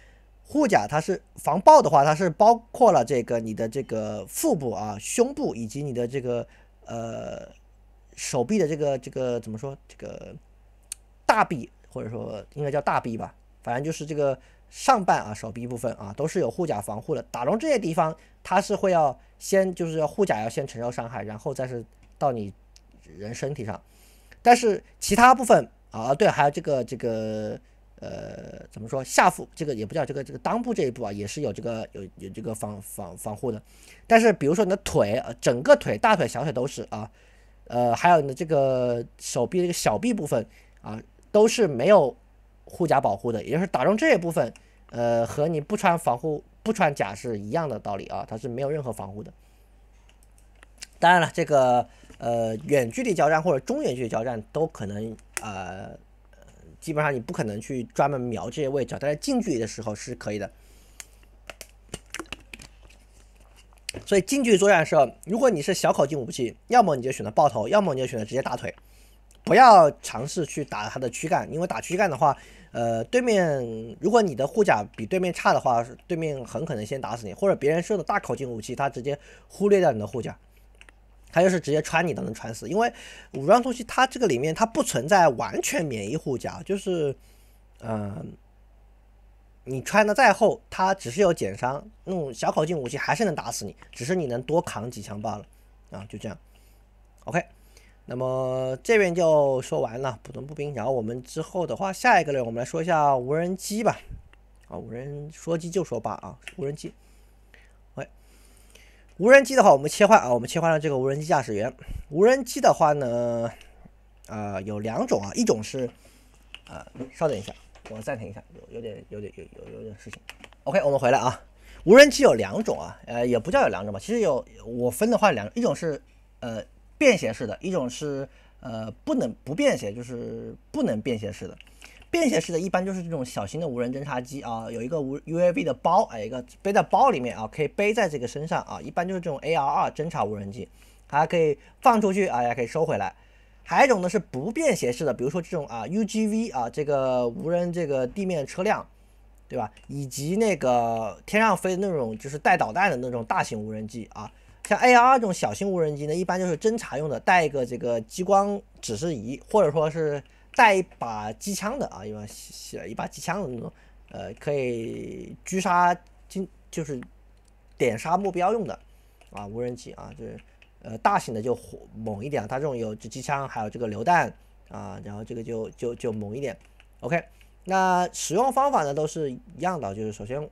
护甲它是防爆的话，它是包括了这个你的这个腹部啊、胸部以及你的这个呃手臂的这个这个怎么说这个大臂。或者说应该叫大臂吧，反正就是这个上半啊，手臂部分啊，都是有护甲防护的。打中这些地方，它是会要先就是要护甲要先承受伤害，然后再是到你人身体上。但是其他部分啊，对，还有这个这个呃，怎么说下腹这个也不叫这个这个裆部这一步啊，也是有这个有有这个防防防护的。但是比如说你的腿，整个腿，大腿、小腿都是啊，呃，还有你的这个手臂的个小臂部分啊。都是没有护甲保护的，也就是打中这一部分，呃，和你不穿防护、不穿甲是一样的道理啊，它是没有任何防护的。当然了，这个呃远距离交战或者中远距离交战都可能啊，基本上你不可能去专门瞄这些位置，但是近距离的时候是可以的。所以近距离作战的时候，如果你是小口径武器，要么你就选择爆头，要么你就选择直接大腿。不要尝试去打他的躯干，因为打躯干的话，呃，对面如果你的护甲比对面差的话，对面很可能先打死你，或者别人射的大口径武器，他直接忽略掉你的护甲，他就是直接穿你都能穿死。因为武装东西它这个里面它不存在完全免疫护甲，就是，嗯，你穿的再厚，它只是有减伤，那种小口径武器还是能打死你，只是你能多扛几枪罢了，啊，就这样，OK。那么这边就说完了普通步兵，然后我们之后的话，下一个呢，我们来说一下无人机吧。啊，无人说机就说吧啊，无人机。喂，无人机的话，我们切换啊，我们切换了这个无人机驾驶员。无人机的话呢，呃，有两种啊，一种是，呃，稍等一下，我暂停一下，有有点有点有有有点事情。OK，我们回来啊。无人机有两种啊，呃，也不叫有两种吧，其实有我分的话两一种是呃。便携式的一种是，呃，不能不便携，就是不能便携式的。便携式的一般就是这种小型的无人侦察机啊，有一个无 UAV 的包啊，一个背在包里面啊，可以背在这个身上啊，一般就是这种 AR 二侦察无人机，还可以放出去啊，也可以收回来。还有一种呢是不便携式的，比如说这种啊 UGV 啊，这个无人这个地面车辆，对吧？以及那个天上飞的那种就是带导弹的那种大型无人机啊。像 AR 这种小型无人机呢，一般就是侦察用的，带一个这个激光指示仪，或者说是带一把机枪的啊，一般写一把机枪的那种，呃，可以狙杀，就就是点杀目标用的，啊，无人机啊，就是呃大型的就猛一点，它这种有机枪，还有这个榴弹啊，然后这个就就就猛一点。OK，那使用方法呢都是一样的，就是首先，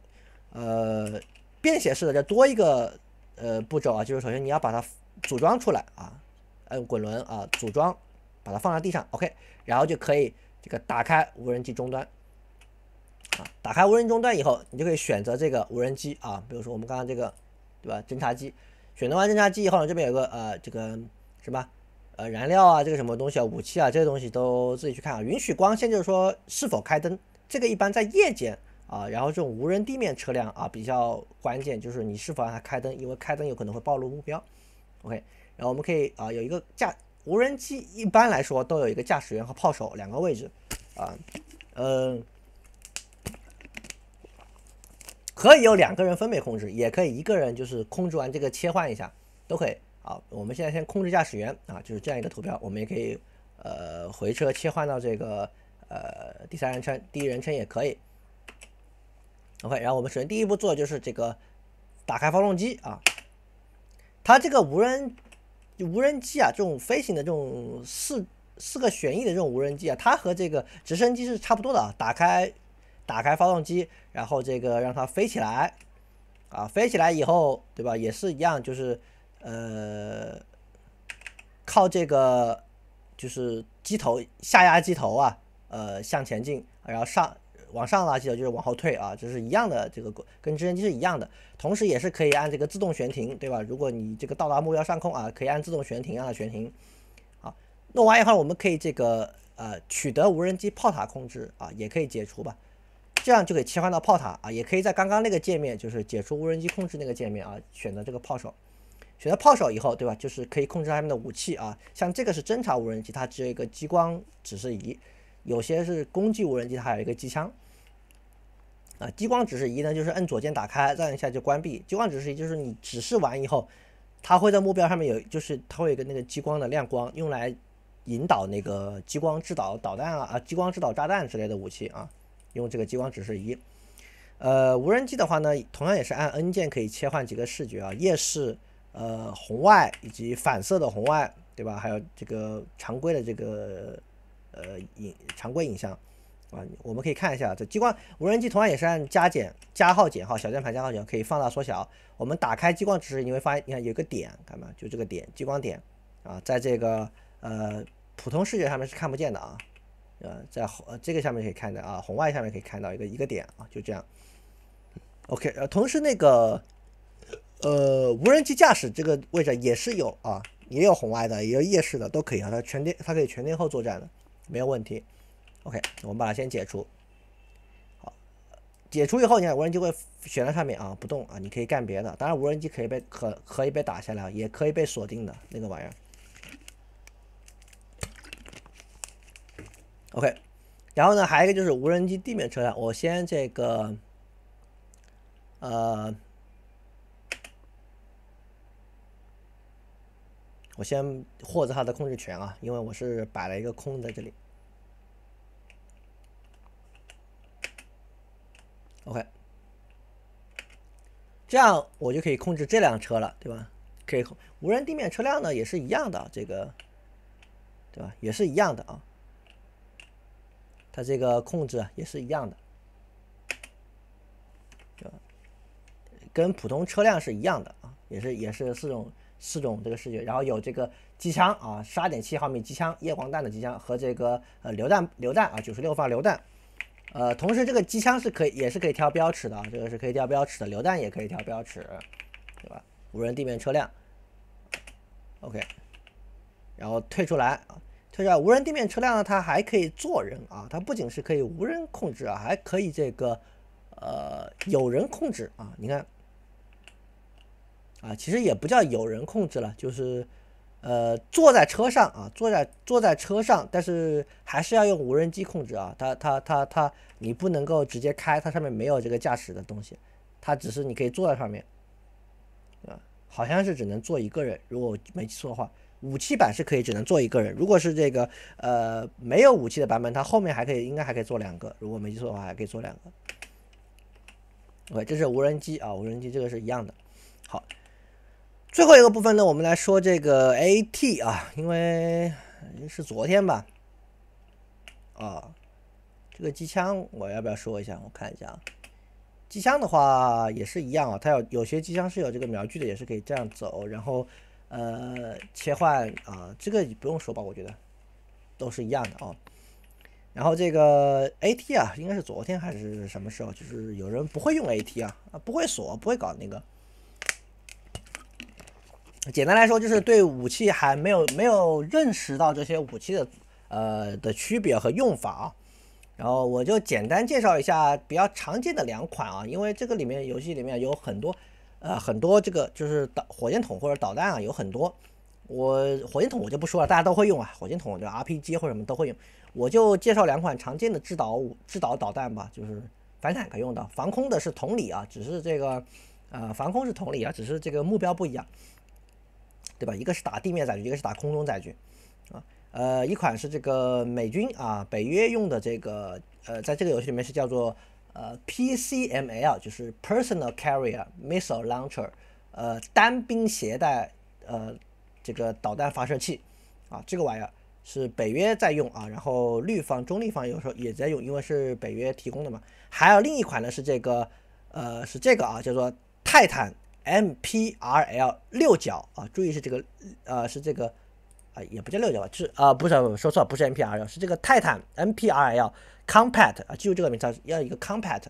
呃，便携式的就多一个。呃，步骤啊，就是首先你要把它组装出来啊，按滚轮啊，组装，把它放到地上，OK，然后就可以这个打开无人机终端啊，打开无人终端以后，你就可以选择这个无人机啊，比如说我们刚刚这个对吧，侦察机，选择完侦察机以后呢，这边有个呃，这个什么呃燃料啊，这个什么东西啊，武器啊，这些东西都自己去看啊，允许光线就是说是否开灯，这个一般在夜间。啊，然后这种无人地面车辆啊，比较关键就是你是否让它开灯，因为开灯有可能会暴露目标。OK，然后我们可以啊有一个驾无人机一般来说都有一个驾驶员和炮手两个位置，啊，嗯，可以有两个人分别控制，也可以一个人就是控制完这个切换一下都可以。好，我们现在先控制驾驶员啊，就是这样一个图标，我们也可以呃回车切换到这个呃第三人称第一人称也可以。OK，然后我们首先第一步做就是这个，打开发动机啊。它这个无人无人机啊，这种飞行的这种四四个旋翼的这种无人机啊，它和这个直升机是差不多的啊。打开打开发动机，然后这个让它飞起来啊。飞起来以后，对吧？也是一样，就是呃，靠这个就是机头下压机头啊，呃，向前进，然后上。往上拉，记得就是往后退啊，这是一样的，这个跟直升机是一样的，同时也是可以按这个自动悬停，对吧？如果你这个到达目标上空啊，可以按自动悬停让它悬停。好，弄完以后，我们可以这个呃取得无人机炮塔控制啊，也可以解除吧，这样就可以切换到炮塔啊，也可以在刚刚那个界面，就是解除无人机控制那个界面啊，选择这个炮手，选择炮手以后，对吧？就是可以控制他们的武器啊，像这个是侦察无人机，它只有一个激光指示仪。有些是攻击无人机，它有一个机枪啊。激光指示仪呢，就是按左键打开，再按一下就关闭。激光指示仪就是你指示完以后，它会在目标上面有，就是它会有一个那个激光的亮光，用来引导那个激光制导导弹啊，啊，激光制导炸弹之类的武器啊，用这个激光指示仪。呃，无人机的话呢，同样也是按 N 键可以切换几个视觉啊，夜视、呃，红外以及反射的红外，对吧？还有这个常规的这个。呃影常规影像啊，我们可以看一下这激光无人机同样也是按加减加号减号小键盘加号减号可以放大缩小。我们打开激光指示，你会发现你看有个点，看嘛？就这个点激光点啊，在这个呃普通视觉上面是看不见的啊，呃在红这个下面可以看到啊，红外下面可以看到一个一个点啊，就这样。OK，呃，同时那个呃无人机驾驶这个位置也是有啊，也有红外的，也有夜视的，都可以啊。它全天它可以全天候作战的。没有问题，OK，我们把它先解除。好，解除以后，你看无人机会悬在上面啊，不动啊，你可以干别的。当然，无人机可以被可可以被打下来，也可以被锁定的那个玩意儿。OK，然后呢，还有一个就是无人机地面车辆，我先这个，呃。我先获得它的控制权啊，因为我是摆了一个空在这里。OK，这样我就可以控制这辆车了，对吧？可以，无人地面车辆呢也是一样的，这个，对吧？也是一样的啊，它这个控制也是一样的，对吧？跟普通车辆是一样的啊，也是也是四种。四种这个视觉，然后有这个机枪啊，十二点七毫米机枪、夜光弹的机枪和这个呃榴弹、榴弹啊，九十六发榴弹。呃，同时这个机枪是可以，也是可以调标尺的，这个是可以调标尺的，榴弹也可以调标尺，对吧？无人地面车辆，OK，然后退出来啊，退出来。无人地面车辆呢，它还可以坐人啊，它不仅是可以无人控制啊，还可以这个呃有人控制啊，你看。啊，其实也不叫有人控制了，就是，呃，坐在车上啊，坐在坐在车上，但是还是要用无人机控制啊。它它它它，你不能够直接开，它上面没有这个驾驶的东西，它只是你可以坐在上面，啊，好像是只能坐一个人，如果我没记错的话，武器版是可以只能坐一个人。如果是这个呃没有武器的版本，它后面还可以应该还可以坐两个，如果没记错的话，还可以坐两个。OK，这是无人机啊，无人机这个是一样的，好。最后一个部分呢，我们来说这个 AT 啊，因为是昨天吧，啊，这个机枪我要不要说一下？我看一下，机枪的话也是一样啊，它有有些机枪是有这个瞄具的，也是可以这样走，然后呃切换啊，这个不用说吧，我觉得都是一样的哦。然后这个 AT 啊，应该是昨天还是什么时候，就是有人不会用 AT 啊，不会锁，不会搞那个。简单来说，就是对武器还没有没有认识到这些武器的呃的区别和用法啊。然后我就简单介绍一下比较常见的两款啊，因为这个里面游戏里面有很多呃很多这个就是导火箭筒或者导弹啊，有很多。我火箭筒我就不说了，大家都会用啊。火箭筒就 RPG 或者什么都会用。我就介绍两款常见的制导制导导弹吧，就是反坦克用的，防空的是同理啊，只是这个呃防空是同理啊，只是这个目标不一样。对吧？一个是打地面载具，一个是打空中载具，啊，呃，一款是这个美军啊，北约用的这个，呃，在这个游戏里面是叫做呃 PCML，就是 Personal Carrier Missile Launcher，呃，单兵携带呃这个导弹发射器，啊，这个玩意儿是北约在用啊，然后绿方、中立方有时候也在用，因为是北约提供的嘛。还有另一款呢是这个，呃，是这个啊，叫做泰坦。M P R L 六角啊，注意是这个，呃，是这个，啊，也不叫六角吧，是啊，不是，说错，不是 M P R L，是这个泰坦 M P R L compact 啊，记住这个名字，要一个 compact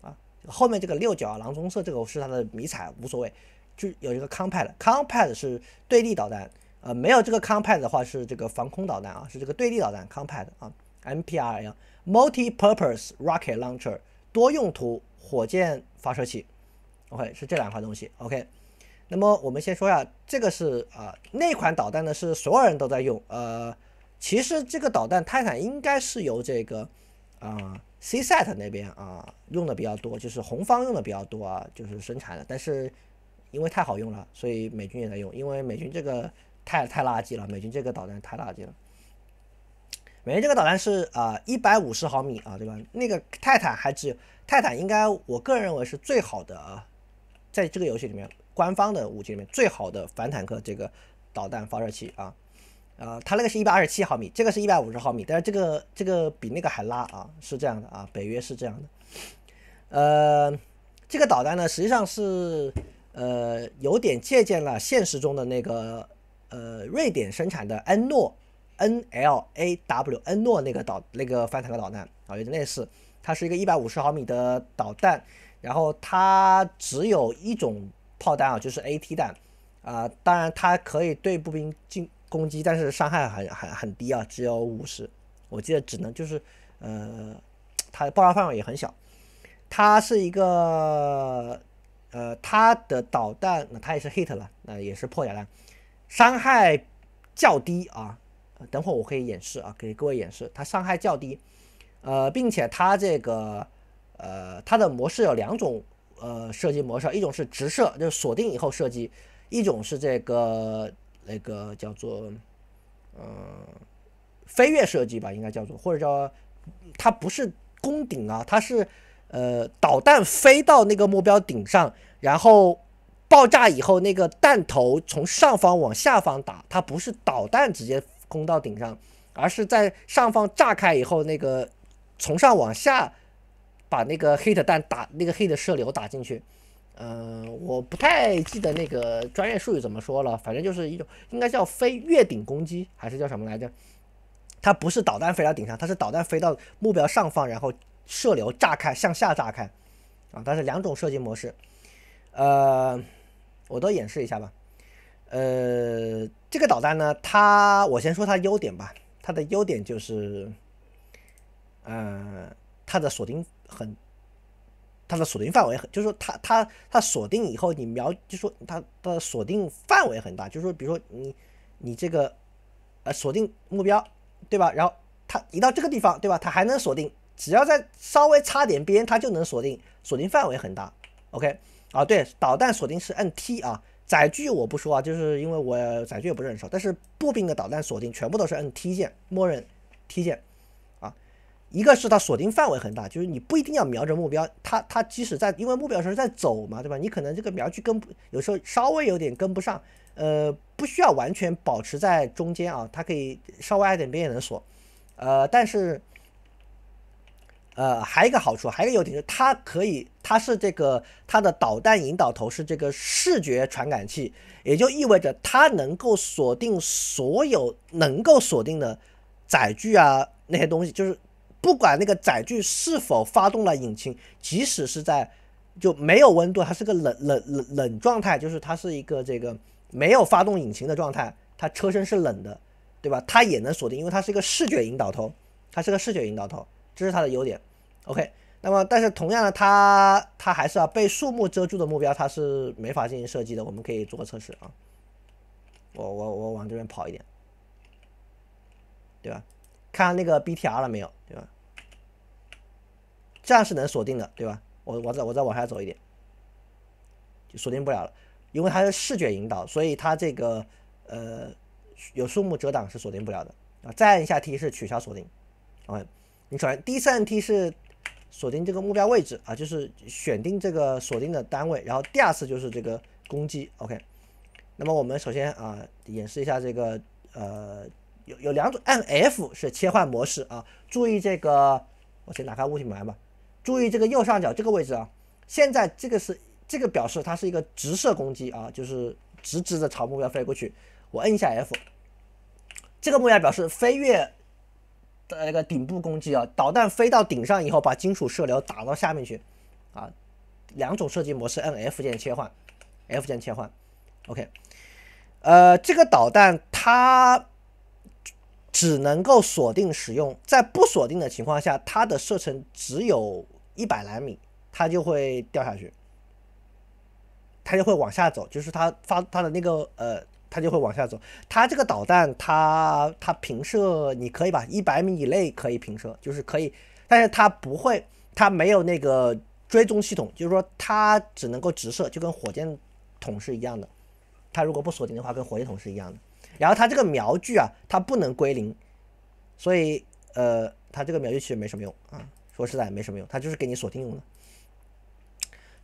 啊，后面这个六角狼棕色这个是它的迷彩，无所谓，就有一个 compact，compact 是对地导弹，呃，没有这个 compact 的话是这个防空导弹啊，是这个对地导弹 compact 啊，M P R L multi-purpose rocket launcher 多用途火箭发射器。OK 是这两块东西，OK，那么我们先说一下，这个是啊，那款导弹呢是所有人都在用，呃，其实这个导弹泰坦应该是由这个啊，CSET 那边啊用的比较多，就是红方用的比较多啊，就是生产的，但是因为太好用了，所以美军也在用，因为美军这个太太垃圾了，美军这个导弹太垃圾了，美军这个导弹是啊一百五十毫米啊，对吧？那个泰坦还只有泰坦，应该我个人认为是最好的。啊，在这个游戏里面，官方的武器里面最好的反坦克这个导弹发射器啊，呃，它那个是一百二十七毫米，这个是一百五十毫米，但是这个这个比那个还拉啊，是这样的啊，北约是这样的，呃，这个导弹呢实际上是呃有点借鉴了现实中的那个呃瑞典生产的恩诺 N L A W 恩诺那个导那个反坦克导弹啊，有点类似，它是一个一百五十毫米的导弹。然后它只有一种炮弹啊，就是 AT 弹，啊，当然它可以对步兵进攻击，但是伤害很很很低啊，只有五十，我记得只能就是，呃，它爆炸范围也很小，它是一个，呃，它的导弹那它也是 hit 了，那也是破甲弹，伤害较低啊，等会我可以演示啊，给各位演示，它伤害较低，呃，并且它这个。呃，它的模式有两种，呃，射击模式，一种是直射，就是锁定以后射击；一种是这个那个叫做嗯，飞跃射击吧，应该叫做，或者叫它不是攻顶啊，它是呃，导弹飞到那个目标顶上，然后爆炸以后，那个弹头从上方往下方打，它不是导弹直接攻到顶上，而是在上方炸开以后，那个从上往下。把那个 hit 弹打那个 hit 射流打进去，嗯，我不太记得那个专业术语怎么说了，反正就是一种应该叫飞越顶攻击还是叫什么来着？它不是导弹飞到顶上，它是导弹飞到目标上方，然后射流炸开向下炸开，啊，它是两种射击模式，呃，我都演示一下吧。呃，这个导弹呢，它我先说它优点吧，它的优点就是，嗯。它的锁定很，它的锁定范围很，就是说它它它锁定以后，你瞄，就说它的锁定范围很大，就是说，比如说你你这个呃锁定目标，对吧？然后它一到这个地方，对吧？它还能锁定，只要在稍微擦点边，它就能锁定，锁定范围很大。OK，啊，对，导弹锁定是按 T 啊，载具我不说啊，就是因为我载具也不认熟，但是步兵的导弹锁定全部都是按 T 键，默认 T 键。一个是它锁定范围很大，就是你不一定要瞄着目标，它它即使在因为目标是在走嘛，对吧？你可能这个瞄距跟不有时候稍微有点跟不上，呃，不需要完全保持在中间啊，它可以稍微挨点边也能锁，呃，但是呃，还有一个好处，还有一个优点是它可以它是这个它的导弹引导头是这个视觉传感器，也就意味着它能够锁定所有能够锁定的载具啊那些东西，就是。不管那个载具是否发动了引擎，即使是在就没有温度，它是个冷冷冷冷状态，就是它是一个这个没有发动引擎的状态，它车身是冷的，对吧？它也能锁定，因为它是一个视觉引导头，它是个视觉引导头，这是它的优点。OK，那么但是同样的，它它还是要被树木遮住的目标，它是没法进行设计的。我们可以做个测试啊，我我我往这边跑一点，对吧？看那个 BTR 了没有？这样是能锁定的，对吧？我我再我再往下走一点，就锁定不了了，因为它是视觉引导，所以它这个呃有树木遮挡是锁定不了的啊。再按一下 T 是取消锁定。OK，你首先第一次按 T 是锁定这个目标位置啊，就是选定这个锁定的单位，然后第二次就是这个攻击。OK，那么我们首先啊演示一下这个呃有有两种，按 F 是切换模式啊。注意这个，我先打开物体模吧。注意这个右上角这个位置啊，现在这个是这个表示它是一个直射攻击啊，就是直直的朝目标飞过去。我摁一下 F，这个目标表示飞跃的那个顶部攻击啊，导弹飞到顶上以后，把金属射流打到下面去啊。两种射击模式，摁 F 键切换，F 键切换，OK。呃，这个导弹它只能够锁定使用，在不锁定的情况下，它的射程只有。一百来米，它就会掉下去，它就会往下走，就是它发它的那个呃，它就会往下走。它这个导弹，它它平射你可以吧，一百米以内可以平射，就是可以，但是它不会，它没有那个追踪系统，就是说它只能够直射，就跟火箭筒是一样的。它如果不锁定的话，跟火箭筒是一样的。然后它这个瞄具啊，它不能归零，所以呃，它这个瞄具其实没什么用啊。说实在没什么用，它就是给你锁定用的。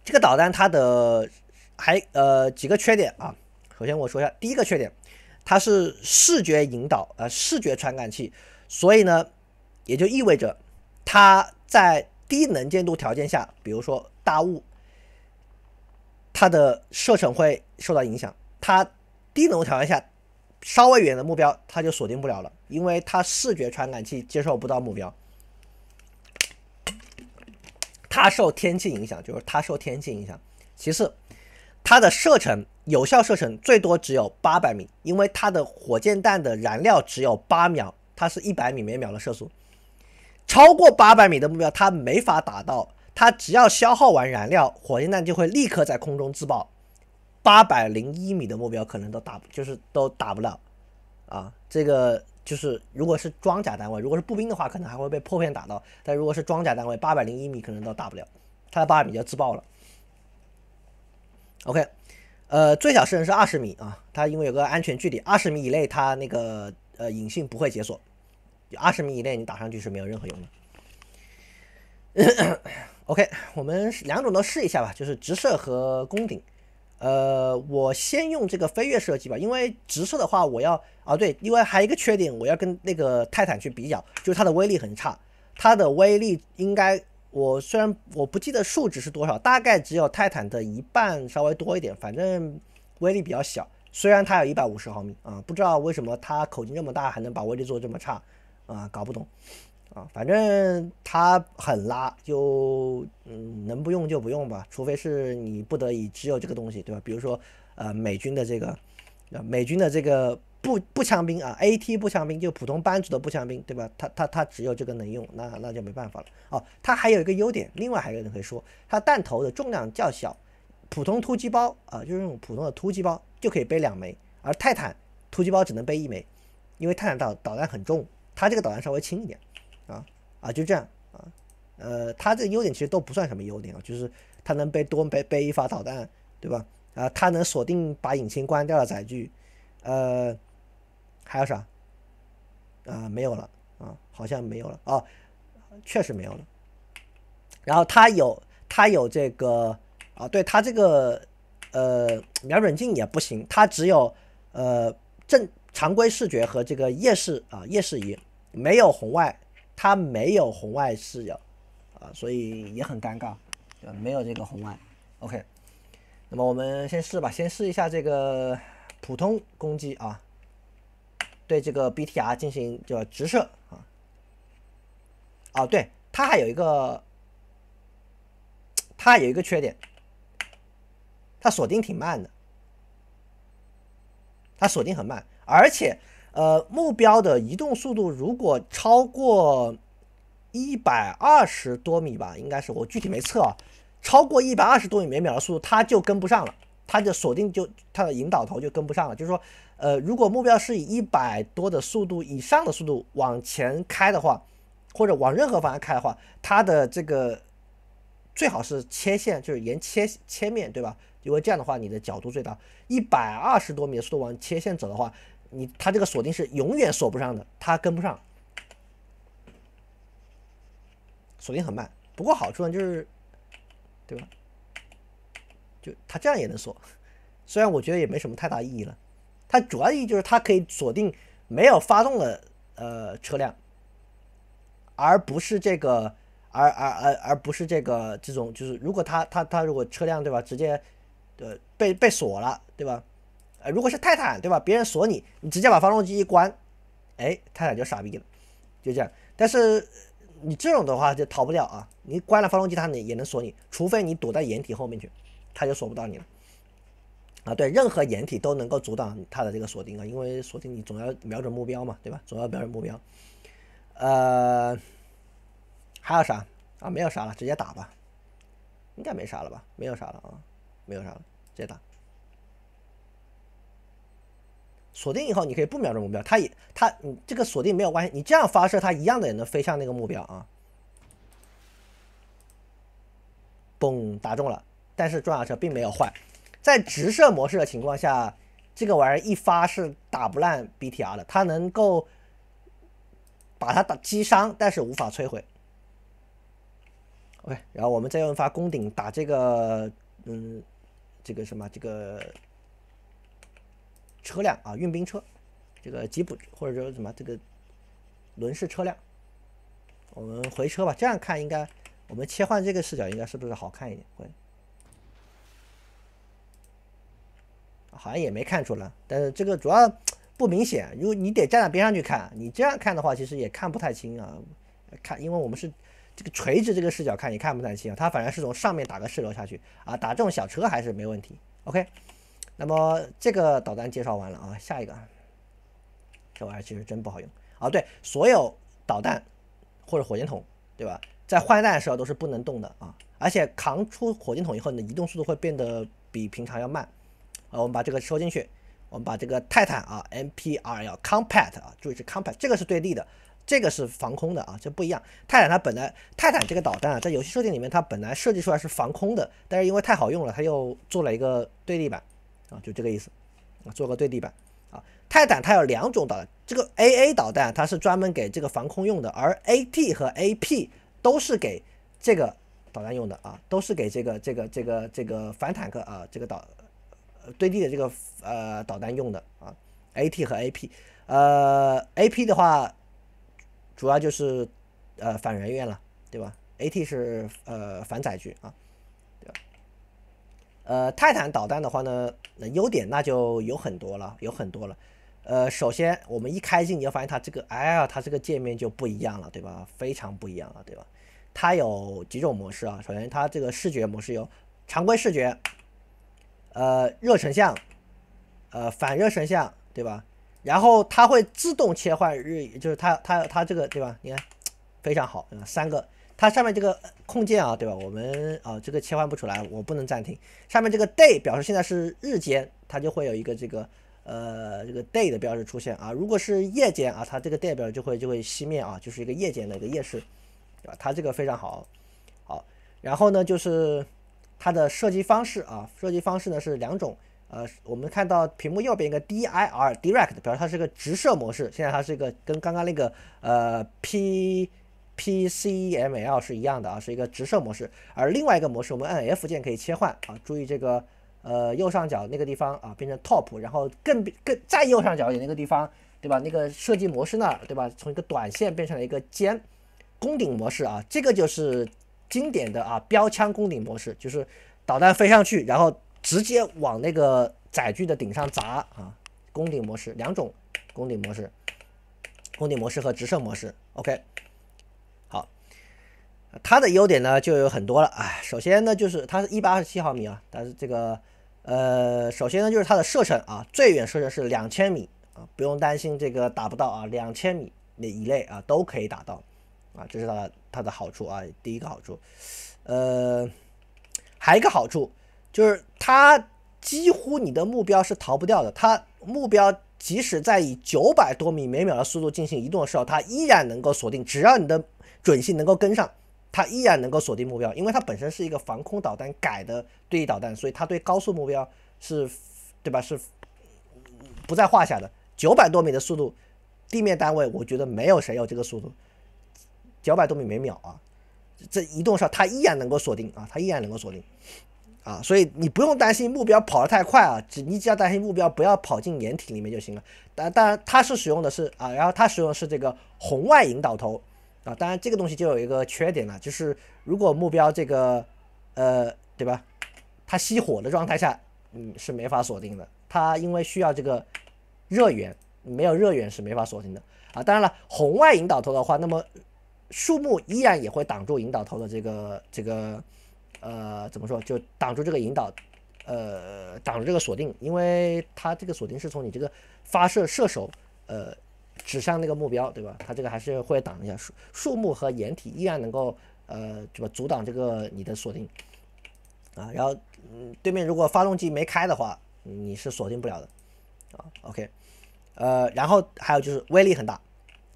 这个导弹它的还呃几个缺点啊，首先我说一下第一个缺点，它是视觉引导呃视觉传感器，所以呢也就意味着它在低能见度条件下，比如说大雾，它的射程会受到影响，它低能条件下稍微远的目标它就锁定不了了，因为它视觉传感器接受不到目标。它受天气影响，就是它受天气影响。其次，它的射程有效射程最多只有八百米，因为它的火箭弹的燃料只有八秒，它是一百米每秒的射速。超过八百米的目标，它没法打到。它只要消耗完燃料，火箭弹就会立刻在空中自爆。八百零一米的目标可能都打，就是都打不了。啊，这个。就是，如果是装甲单位，如果是步兵的话，可能还会被破片打到。但如果是装甲单位，八百零一米可能都打不了，他在八百米就自爆了。OK，呃，最小射程是二十米啊，它因为有个安全距离，二十米以内它那个呃隐性不会解锁，二十米以内你打上去是没有任何用的。OK，我们两种都试一下吧，就是直射和攻顶。呃，我先用这个飞跃设计吧，因为直射的话，我要啊对，因为还有一个缺点，我要跟那个泰坦去比较，就是它的威力很差，它的威力应该我虽然我不记得数值是多少，大概只有泰坦的一半稍微多一点，反正威力比较小。虽然它有一百五十毫米啊，不知道为什么它口径这么大还能把威力做这么差啊，搞不懂。啊，反正它很拉，就嗯能不用就不用吧，除非是你不得已只有这个东西，对吧？比如说，呃美军的这个，美军的这个步步枪兵啊，AT 步枪兵就普通班组的步枪兵，对吧？他他他只有这个能用，那那就没办法了。哦，它还有一个优点，另外还有人可以说，它弹头的重量较小，普通突击包啊，就是那种普通的突击包就可以背两枚，而泰坦突击包只能背一枚，因为泰坦导导弹很重，它这个导弹稍微轻一点。啊啊，就这样啊，呃，它这优点其实都不算什么优点啊，就是它能背多背背一发导弹，对吧？啊，它能锁定把引擎关掉的载具，呃，还有啥？啊，没有了啊，好像没有了哦，确实没有了。然后它有它有这个啊，对它这个呃瞄准镜也不行，它只有呃正常规视觉和这个夜视啊夜视仪，没有红外。它没有红外视角，啊，所以也很尴尬，没有这个红外。OK，那么我们先试吧，先试一下这个普通攻击啊，对这个 BTR 进行叫直射啊。啊，对，它还有一个，它有一个缺点，它锁定挺慢的，它锁定很慢，而且。呃，目标的移动速度如果超过一百二十多米吧，应该是我具体没测，啊，超过一百二十多米每秒的速度，它就跟不上了，它的锁定就它的引导头就跟不上了。就是说，呃，如果目标是以一百多的速度以上的速度往前开的话，或者往任何方向开的话，它的这个最好是切线，就是沿切切面对吧，因为这样的话你的角度最大。一百二十多米的速度往切线走的话。你它这个锁定是永远锁不上的，它跟不上，锁定很慢。不过好处呢就是，对吧？就它这样也能锁，虽然我觉得也没什么太大意义了。它主要意义就是它可以锁定没有发动的呃车辆，而不是这个，而而而而不是这个这种，就是如果它它它如果车辆对吧直接呃被被锁了对吧？呃，如果是泰坦，对吧？别人锁你，你直接把发动机一关，哎，泰坦就傻逼了，就这样。但是你这种的话就逃不了啊，你关了发动机，它能也能锁你，除非你躲在掩体后面去，他就锁不到你了啊。对，任何掩体都能够阻挡他的这个锁定啊，因为锁定你总要瞄准目标嘛，对吧？总要瞄准目标。呃，还有啥？啊，没有啥了，直接打吧，应该没啥了吧？没有啥了啊，没有啥了，直接打。锁定以后，你可以不瞄准目标，它也它你这个锁定没有关系，你这样发射它一样的也能飞向那个目标啊。嘣，打中了，但是装甲车并没有坏。在直射模式的情况下，这个玩意儿一发是打不烂 BTR 的，它能够把它打击伤，但是无法摧毁。OK，然后我们再用发攻顶打这个，嗯，这个什么这个。车辆啊，运兵车，这个吉普或者说什么这个轮式车辆，我们回车吧。这样看应该，我们切换这个视角应该是不是好看一点？会，好像也没看出来，但是这个主要不明显。如果你得站在边上去看，你这样看的话，其实也看不太清啊。看，因为我们是这个垂直这个视角看，也看不太清啊。它反而是从上面打个视楼下去啊，打这种小车还是没问题。OK。那么这个导弹介绍完了啊，下一个，这玩意儿其实真不好用啊。对，所有导弹或者火箭筒，对吧？在换弹的时候都是不能动的啊。而且扛出火箭筒以后，你的移动速度会变得比平常要慢。呃，我们把这个收进去，我们把这个泰坦啊，M P R L Compact 啊，注意是 Compact，这个是对立的，这个是防空的啊，这不一样。泰坦它本来泰坦这个导弹啊，在游戏设定里面它本来设计出来是防空的，但是因为太好用了，它又做了一个对立版。啊，就这个意思，啊，做个对地板啊。泰坦它有两种导弹，这个 AA 导弹它是专门给这个防空用的，而 AT 和 AP 都是给这个导弹用的啊，都是给这个这个这个这个反坦克啊，这个导对地的这个呃导弹用的啊。AT 和 AP，呃，AP 的话主要就是呃反人员了，对吧？AT 是呃反载具啊。呃，泰坦导弹的话呢，那优点那就有很多了，有很多了。呃，首先我们一开镜你就发现它这个，哎呀，它这个界面就不一样了，对吧？非常不一样了，对吧？它有几种模式啊？首先，它这个视觉模式有常规视觉，呃，热成像，呃，反热成像，对吧？然后它会自动切换日，就是它它它这个，对吧？你看，非常好，三个。它上面这个控件啊，对吧？我们啊，这个切换不出来，我不能暂停。上面这个 day 表示现在是日间，它就会有一个这个呃这个 day 的标志出现啊。如果是夜间啊，它这个代表就会就会熄灭啊，就是一个夜间的一个夜视，对吧？它这个非常好，好。然后呢，就是它的射击方式啊，射击方式呢是两种，呃，我们看到屏幕右边一个 dir direct，表示它是个直射模式。现在它是一个跟刚刚那个呃 p PCML 是一样的啊，是一个直射模式，而另外一个模式我们按 F 键可以切换啊。注意这个呃右上角那个地方啊，变成 Top，然后更更再右上角有那个地方，对吧？那个射击模式儿，对吧？从一个短线变成了一个尖攻顶模式啊，这个就是经典的啊标枪攻顶模式，就是导弹飞上去，然后直接往那个载具的顶上砸啊，攻顶模式，两种攻顶模式，攻顶模式和直射模式，OK。它的优点呢就有很多了啊，首先呢就是它是一百二十七毫米啊，但是这个呃，首先呢就是它的射程啊，最远射程是两千米啊，不用担心这个打不到啊，两千米那以内啊都可以打到啊，这是它它的好处啊，第一个好处，呃，还有一个好处就是它几乎你的目标是逃不掉的，它目标即使在以九百多米每秒的速度进行移动的时候，它依然能够锁定，只要你的准星能够跟上。它依然能够锁定目标，因为它本身是一个防空导弹改的对地导弹，所以它对高速目标是，对吧？是不在话下的。九百多米的速度，地面单位，我觉得没有谁有这个速度，九百多米每秒啊！这移动上它依然能够锁定啊，它依然能够锁定啊，所以你不用担心目标跑得太快啊，只你只要担心目标不要跑进掩体里面就行了。但当然，它是使用的是啊，然后它使用的是这个红外引导头。啊，当然这个东西就有一个缺点了，就是如果目标这个，呃，对吧，它熄火的状态下，嗯，是没法锁定的。它因为需要这个热源，没有热源是没法锁定的。啊，当然了，红外引导头的话，那么树木依然也会挡住引导头的这个这个，呃，怎么说，就挡住这个引导，呃，挡住这个锁定，因为它这个锁定是从你这个发射射手，呃。指向那个目标，对吧？它这个还是会挡一下树、树木和掩体，依然能够呃，什么阻挡这个你的锁定啊？然后，嗯，对面如果发动机没开的话，你是锁定不了的啊。OK，呃，然后还有就是威力很大，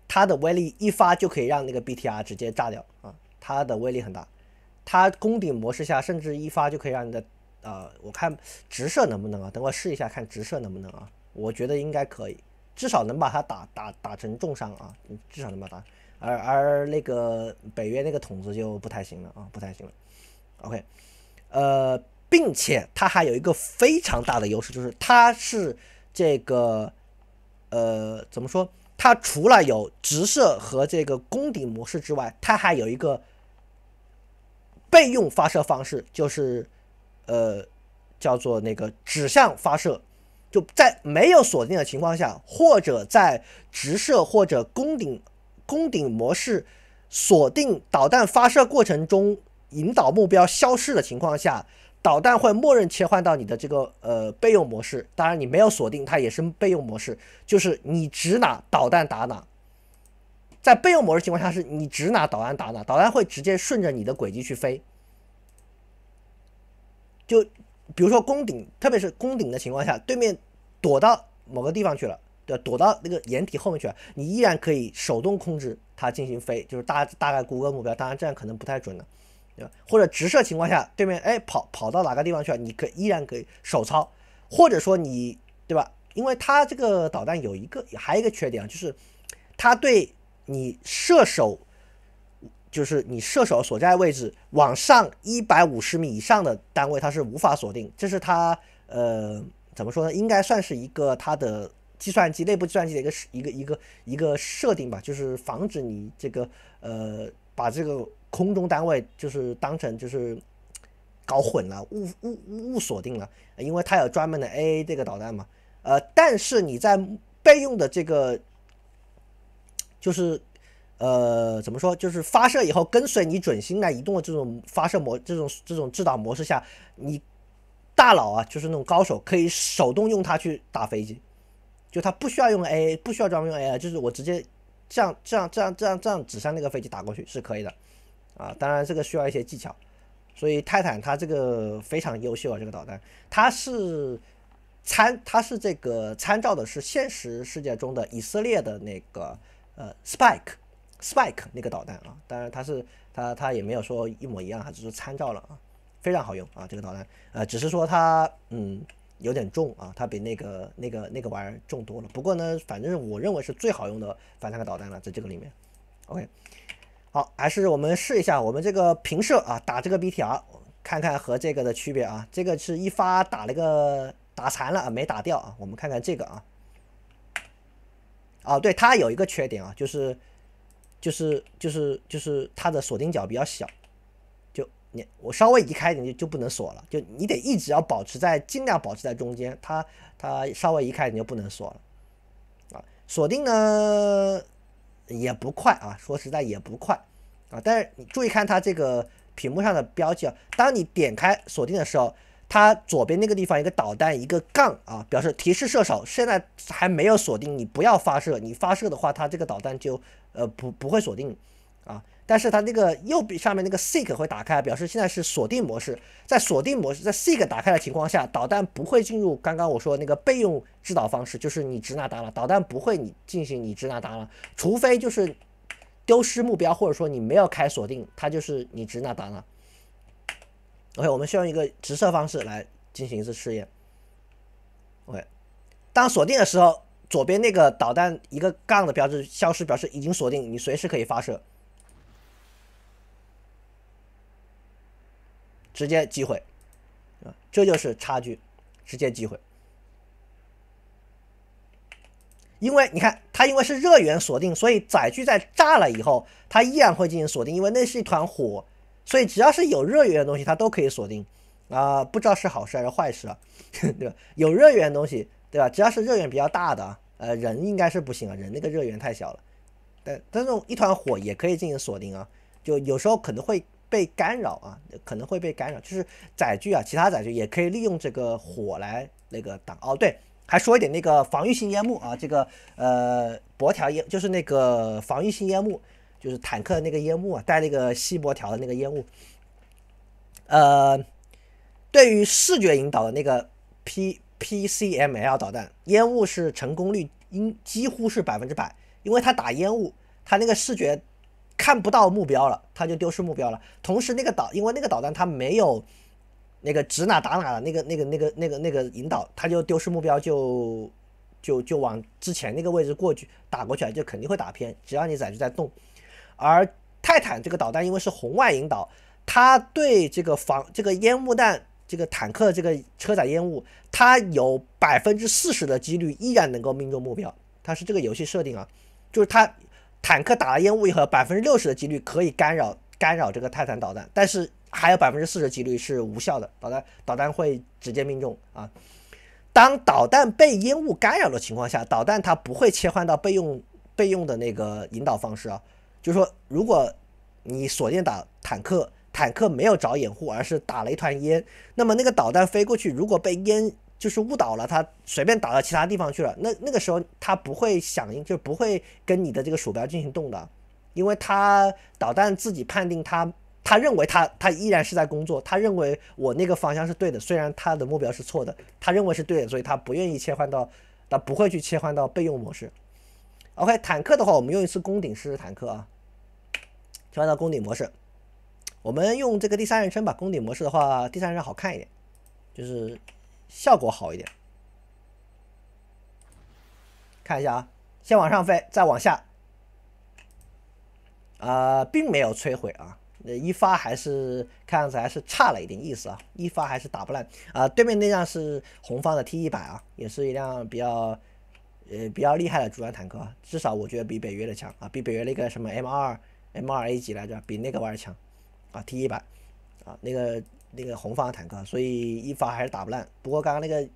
它的威力一发就可以让那个 BTR 直接炸掉啊。它的威力很大，它攻顶模式下甚至一发就可以让你的呃，我看直射能不能啊？等我试一下看直射能不能啊？我觉得应该可以。至少能把他打打打成重伤啊！至少能把他，而而那个北约那个筒子就不太行了啊，不太行了。OK，呃，并且它还有一个非常大的优势，就是它是这个呃怎么说？它除了有直射和这个攻顶模式之外，它还有一个备用发射方式，就是呃叫做那个指向发射。就在没有锁定的情况下，或者在直射或者攻顶、攻顶模式锁定导弹发射过程中引导目标消失的情况下，导弹会默认切换到你的这个呃备用模式。当然，你没有锁定它也是备用模式，就是你指哪导弹打哪。在备用模式情况下，是你指哪导弹打哪，导弹会直接顺着你的轨迹去飞。就。比如说攻顶，特别是攻顶的情况下，对面躲到某个地方去了，对躲到那个掩体后面去了，你依然可以手动控制它进行飞，就是大大概估个目标，当然这样可能不太准了，对吧？或者直射情况下，对面哎跑跑到哪个地方去了，你可依然可以手操，或者说你对吧？因为它这个导弹有一个还有一个缺点啊，就是它对你射手。就是你射手所在位置往上一百五十米以上的单位，它是无法锁定。这是它呃怎么说呢？应该算是一个它的计算机内部计算机的一个一个一个一个设定吧，就是防止你这个呃把这个空中单位就是当成就是搞混了，误误误锁定了。因为它有专门的 AA 这个导弹嘛，呃，但是你在备用的这个就是。呃，怎么说？就是发射以后跟随你准星来移动的这种发射模，这种这种制导模式下，你大佬啊，就是那种高手，可以手动用它去打飞机，就他不需要用 A A，不需要专门用 A i 就是我直接这样这样这样这样这样指向那个飞机打过去是可以的啊。当然这个需要一些技巧，所以泰坦它这个非常优秀啊，这个导弹它是参，它是这个参照的是现实世界中的以色列的那个呃 s p i k e Spike 那个导弹啊，当然它是它它也没有说一模一样，它只是参照了啊，非常好用啊这个导弹，呃，只是说它嗯有点重啊，它比那个那个那个玩意儿重多了。不过呢，反正我认为是最好用的反坦克导弹了，在这个里面。OK，好，还是我们试一下我们这个平射啊，打这个 BTR，看看和这个的区别啊。这个是一发打了个打残了啊，没打掉啊。我们看看这个啊，哦，对，它有一个缺点啊，就是。就是就是就是它的锁定角比较小，就你我稍微移开点就就不能锁了，就你得一直要保持在尽量保持在中间，它它稍微移开你就不能锁了，啊，锁定呢也不快啊，说实在也不快啊，但是你注意看它这个屏幕上的标记啊，当你点开锁定的时候。它左边那个地方一个导弹一个杠啊，表示提示射手现在还没有锁定，你不要发射，你发射的话，它这个导弹就呃不不会锁定啊。但是它那个右边上面那个 seek 会打开，表示现在是锁定模式，在锁定模式在 seek 打开的情况下，导弹不会进入刚刚我说那个备用制导方式，就是你指哪打哪，导弹不会你进行你指哪打哪，除非就是丢失目标或者说你没有开锁定，它就是你指哪打哪。OK，我们需要一个直射方式来进行一次试验。OK，当锁定的时候，左边那个导弹一个杠的标志消失，表示已经锁定，你随时可以发射，直接击毁，啊，这就是差距，直接击毁。因为你看，它因为是热源锁定，所以载具在炸了以后，它依然会进行锁定，因为那是一团火。所以只要是有热源的东西，它都可以锁定啊，不知道是好事还是坏事啊，对吧？有热源的东西，对吧？只要是热源比较大的，呃，人应该是不行啊，人那个热源太小了，但但这种一团火也可以进行锁定啊，就有时候可能会被干扰啊，可能会被干扰，就是载具啊，其他载具也可以利用这个火来那个挡。哦，对，还说一点那个防御性烟幕啊，这个呃，薄条烟就是那个防御性烟幕。就是坦克那个烟雾啊，带那个锡箔条的那个烟雾，呃，对于视觉引导的那个 P P C M L 导弹，烟雾是成功率应几乎是百分之百，因为它打烟雾，它那个视觉看不到目标了，它就丢失目标了。同时，那个导因为那个导弹它没有那个指哪打哪的那个那个那个那个那个引导，它就丢失目标，就就就往之前那个位置过去打过去，就肯定会打偏。只要你载具在动。而泰坦这个导弹因为是红外引导，它对这个防这个烟雾弹、这个坦克、这个车载烟雾，它有百分之四十的几率依然能够命中目标。它是这个游戏设定啊，就是它坦克打了烟雾以后，百分之六十的几率可以干扰干扰这个泰坦导弹，但是还有百分之四十几率是无效的导弹，导弹会直接命中啊。当导弹被烟雾干扰的情况下，导弹它不会切换到备用备用的那个引导方式啊。就是说，如果你锁定打坦克，坦克没有找掩护，而是打了一团烟，那么那个导弹飞过去，如果被烟就是误导了，它随便打到其他地方去了，那那个时候它不会响应，就不会跟你的这个鼠标进行动的，因为它导弹自己判定它，他认为它它依然是在工作，他认为我那个方向是对的，虽然它的目标是错的，他认为是对的，所以它不愿意切换到，它不会去切换到备用模式。OK，坦克的话，我们用一次攻顶试试坦克啊。切换到攻顶模式，我们用这个第三人称吧。攻顶模式的话，第三人称好看一点，就是效果好一点。看一下啊，先往上飞，再往下，啊，并没有摧毁啊。那一发还是看样子还是差了一点意思啊，一发还是打不烂啊。对面那辆是红方的 T 一百啊，也是一辆比较，呃，比较厉害的主战坦克，至少我觉得比北约的强啊，比北约那个什么 M 二。M 二 A 级来着？比那个玩意儿强，啊，T 一百，啊，那个那个红方坦克，所以一发还是打不烂。不过刚刚那个，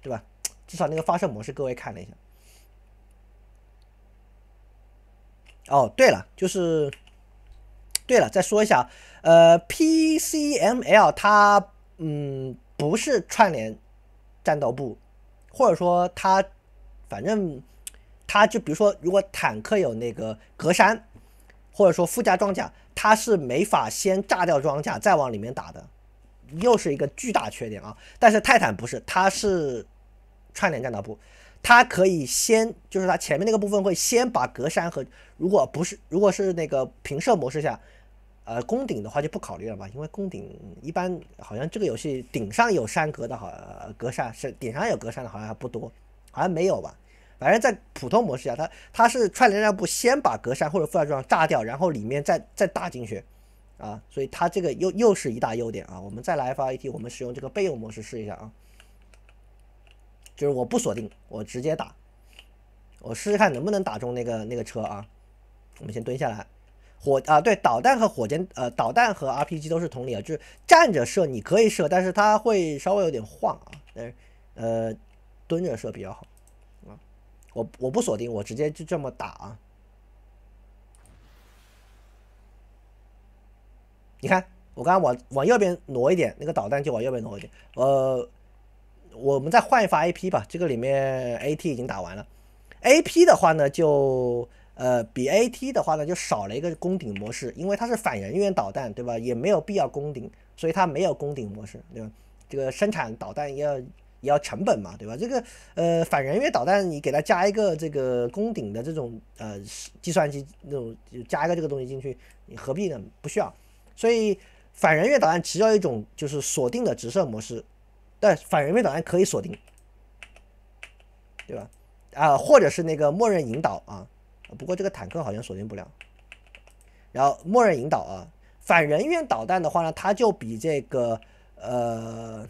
对吧？至少那个发射模式各位看了一下。哦，对了，就是，对了，再说一下，呃，PCML 它嗯不是串联战斗部，或者说它反正它就比如说如果坦克有那个格栅。或者说附加装甲，它是没法先炸掉装甲再往里面打的，又是一个巨大缺点啊。但是泰坦不是，它是串联战斗部，它可以先，就是它前面那个部分会先把格栅和，如果不是如果是那个平射模式下，呃，攻顶的话就不考虑了吧，因为攻顶一般好像这个游戏顶上有山格的好，格栅是顶上有格栅的好像还不多，好像没有吧。反正在普通模式下，它它是串联弹不先把格栅或者副装甲炸掉，然后里面再再打进去，啊，所以它这个又又是一大优点啊。我们再来 FRT，我们使用这个备用模式试一下啊，就是我不锁定，我直接打，我试试看能不能打中那个那个车啊。我们先蹲下来，火啊，对，导弹和火箭，呃，导弹和 RPG 都是同理啊，就是站着射你可以射，但是它会稍微有点晃啊，但是呃蹲着射比较好。我我不锁定，我直接就这么打啊！你看，我刚刚往往右边挪一点，那个导弹就往右边挪一点。呃，我们再换一发 A P 吧，这个里面 A T 已经打完了。A P 的话呢，就呃比 A T 的话呢就少了一个攻顶模式，因为它是反人员导弹对吧？也没有必要攻顶，所以它没有攻顶模式对吧？这个生产导弹要。也要成本嘛，对吧？这个呃，反人员导弹你给它加一个这个攻顶的这种呃计算机那种，加一个这个东西进去，你何必呢？不需要。所以反人员导弹只要一种就是锁定的直射模式，但反人员导弹可以锁定，对吧？啊，或者是那个默认引导啊。不过这个坦克好像锁定不了。然后默认引导啊，反人员导弹的话呢，它就比这个呃。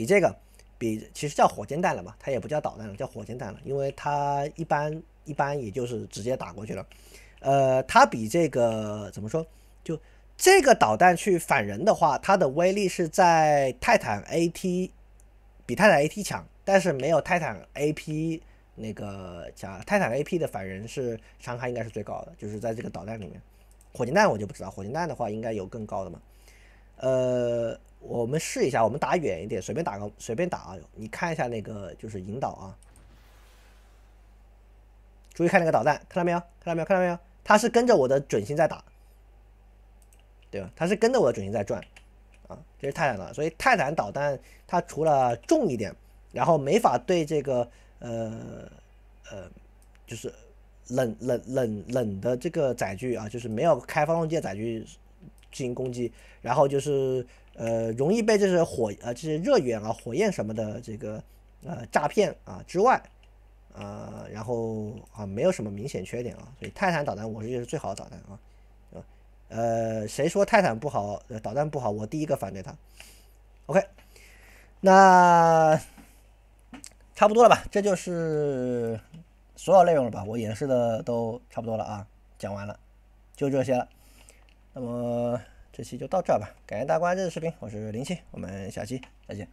比这个，比其实叫火箭弹了嘛，它也不叫导弹了，叫火箭弹了，因为它一般一般也就是直接打过去了。呃，它比这个怎么说？就这个导弹去反人的话，它的威力是在泰坦 A T 比泰坦 A T 强，但是没有泰坦 A P 那个强。泰坦 A P 的反人是伤害应该是最高的，就是在这个导弹里面。火箭弹我就不知道，火箭弹的话应该有更高的嘛。呃。我们试一下，我们打远一点，随便打个随便打啊！你看一下那个就是引导啊，注意看那个导弹，看到没有？看到没有？看到没有？它是跟着我的准星在打，对吧？它是跟着我的准星在转啊！这是泰坦的，所以泰坦导弹它除了重一点，然后没法对这个呃呃就是冷冷冷冷的这个载具啊，就是没有开发动机的载具进行攻击，然后就是。呃，容易被这些火呃这些热源啊、火焰什么的这个呃诈骗啊之外，呃，然后啊没有什么明显缺点啊，所以泰坦导弹我认为是最好的导弹啊，呃，谁说泰坦不好导弹不好，我第一个反对他。OK，那差不多了吧，这就是所有内容了吧，我演示的都差不多了啊，讲完了，就这些了，那么。这期就到这儿吧，感谢大家关注的视频，我是林七，我们下期再见。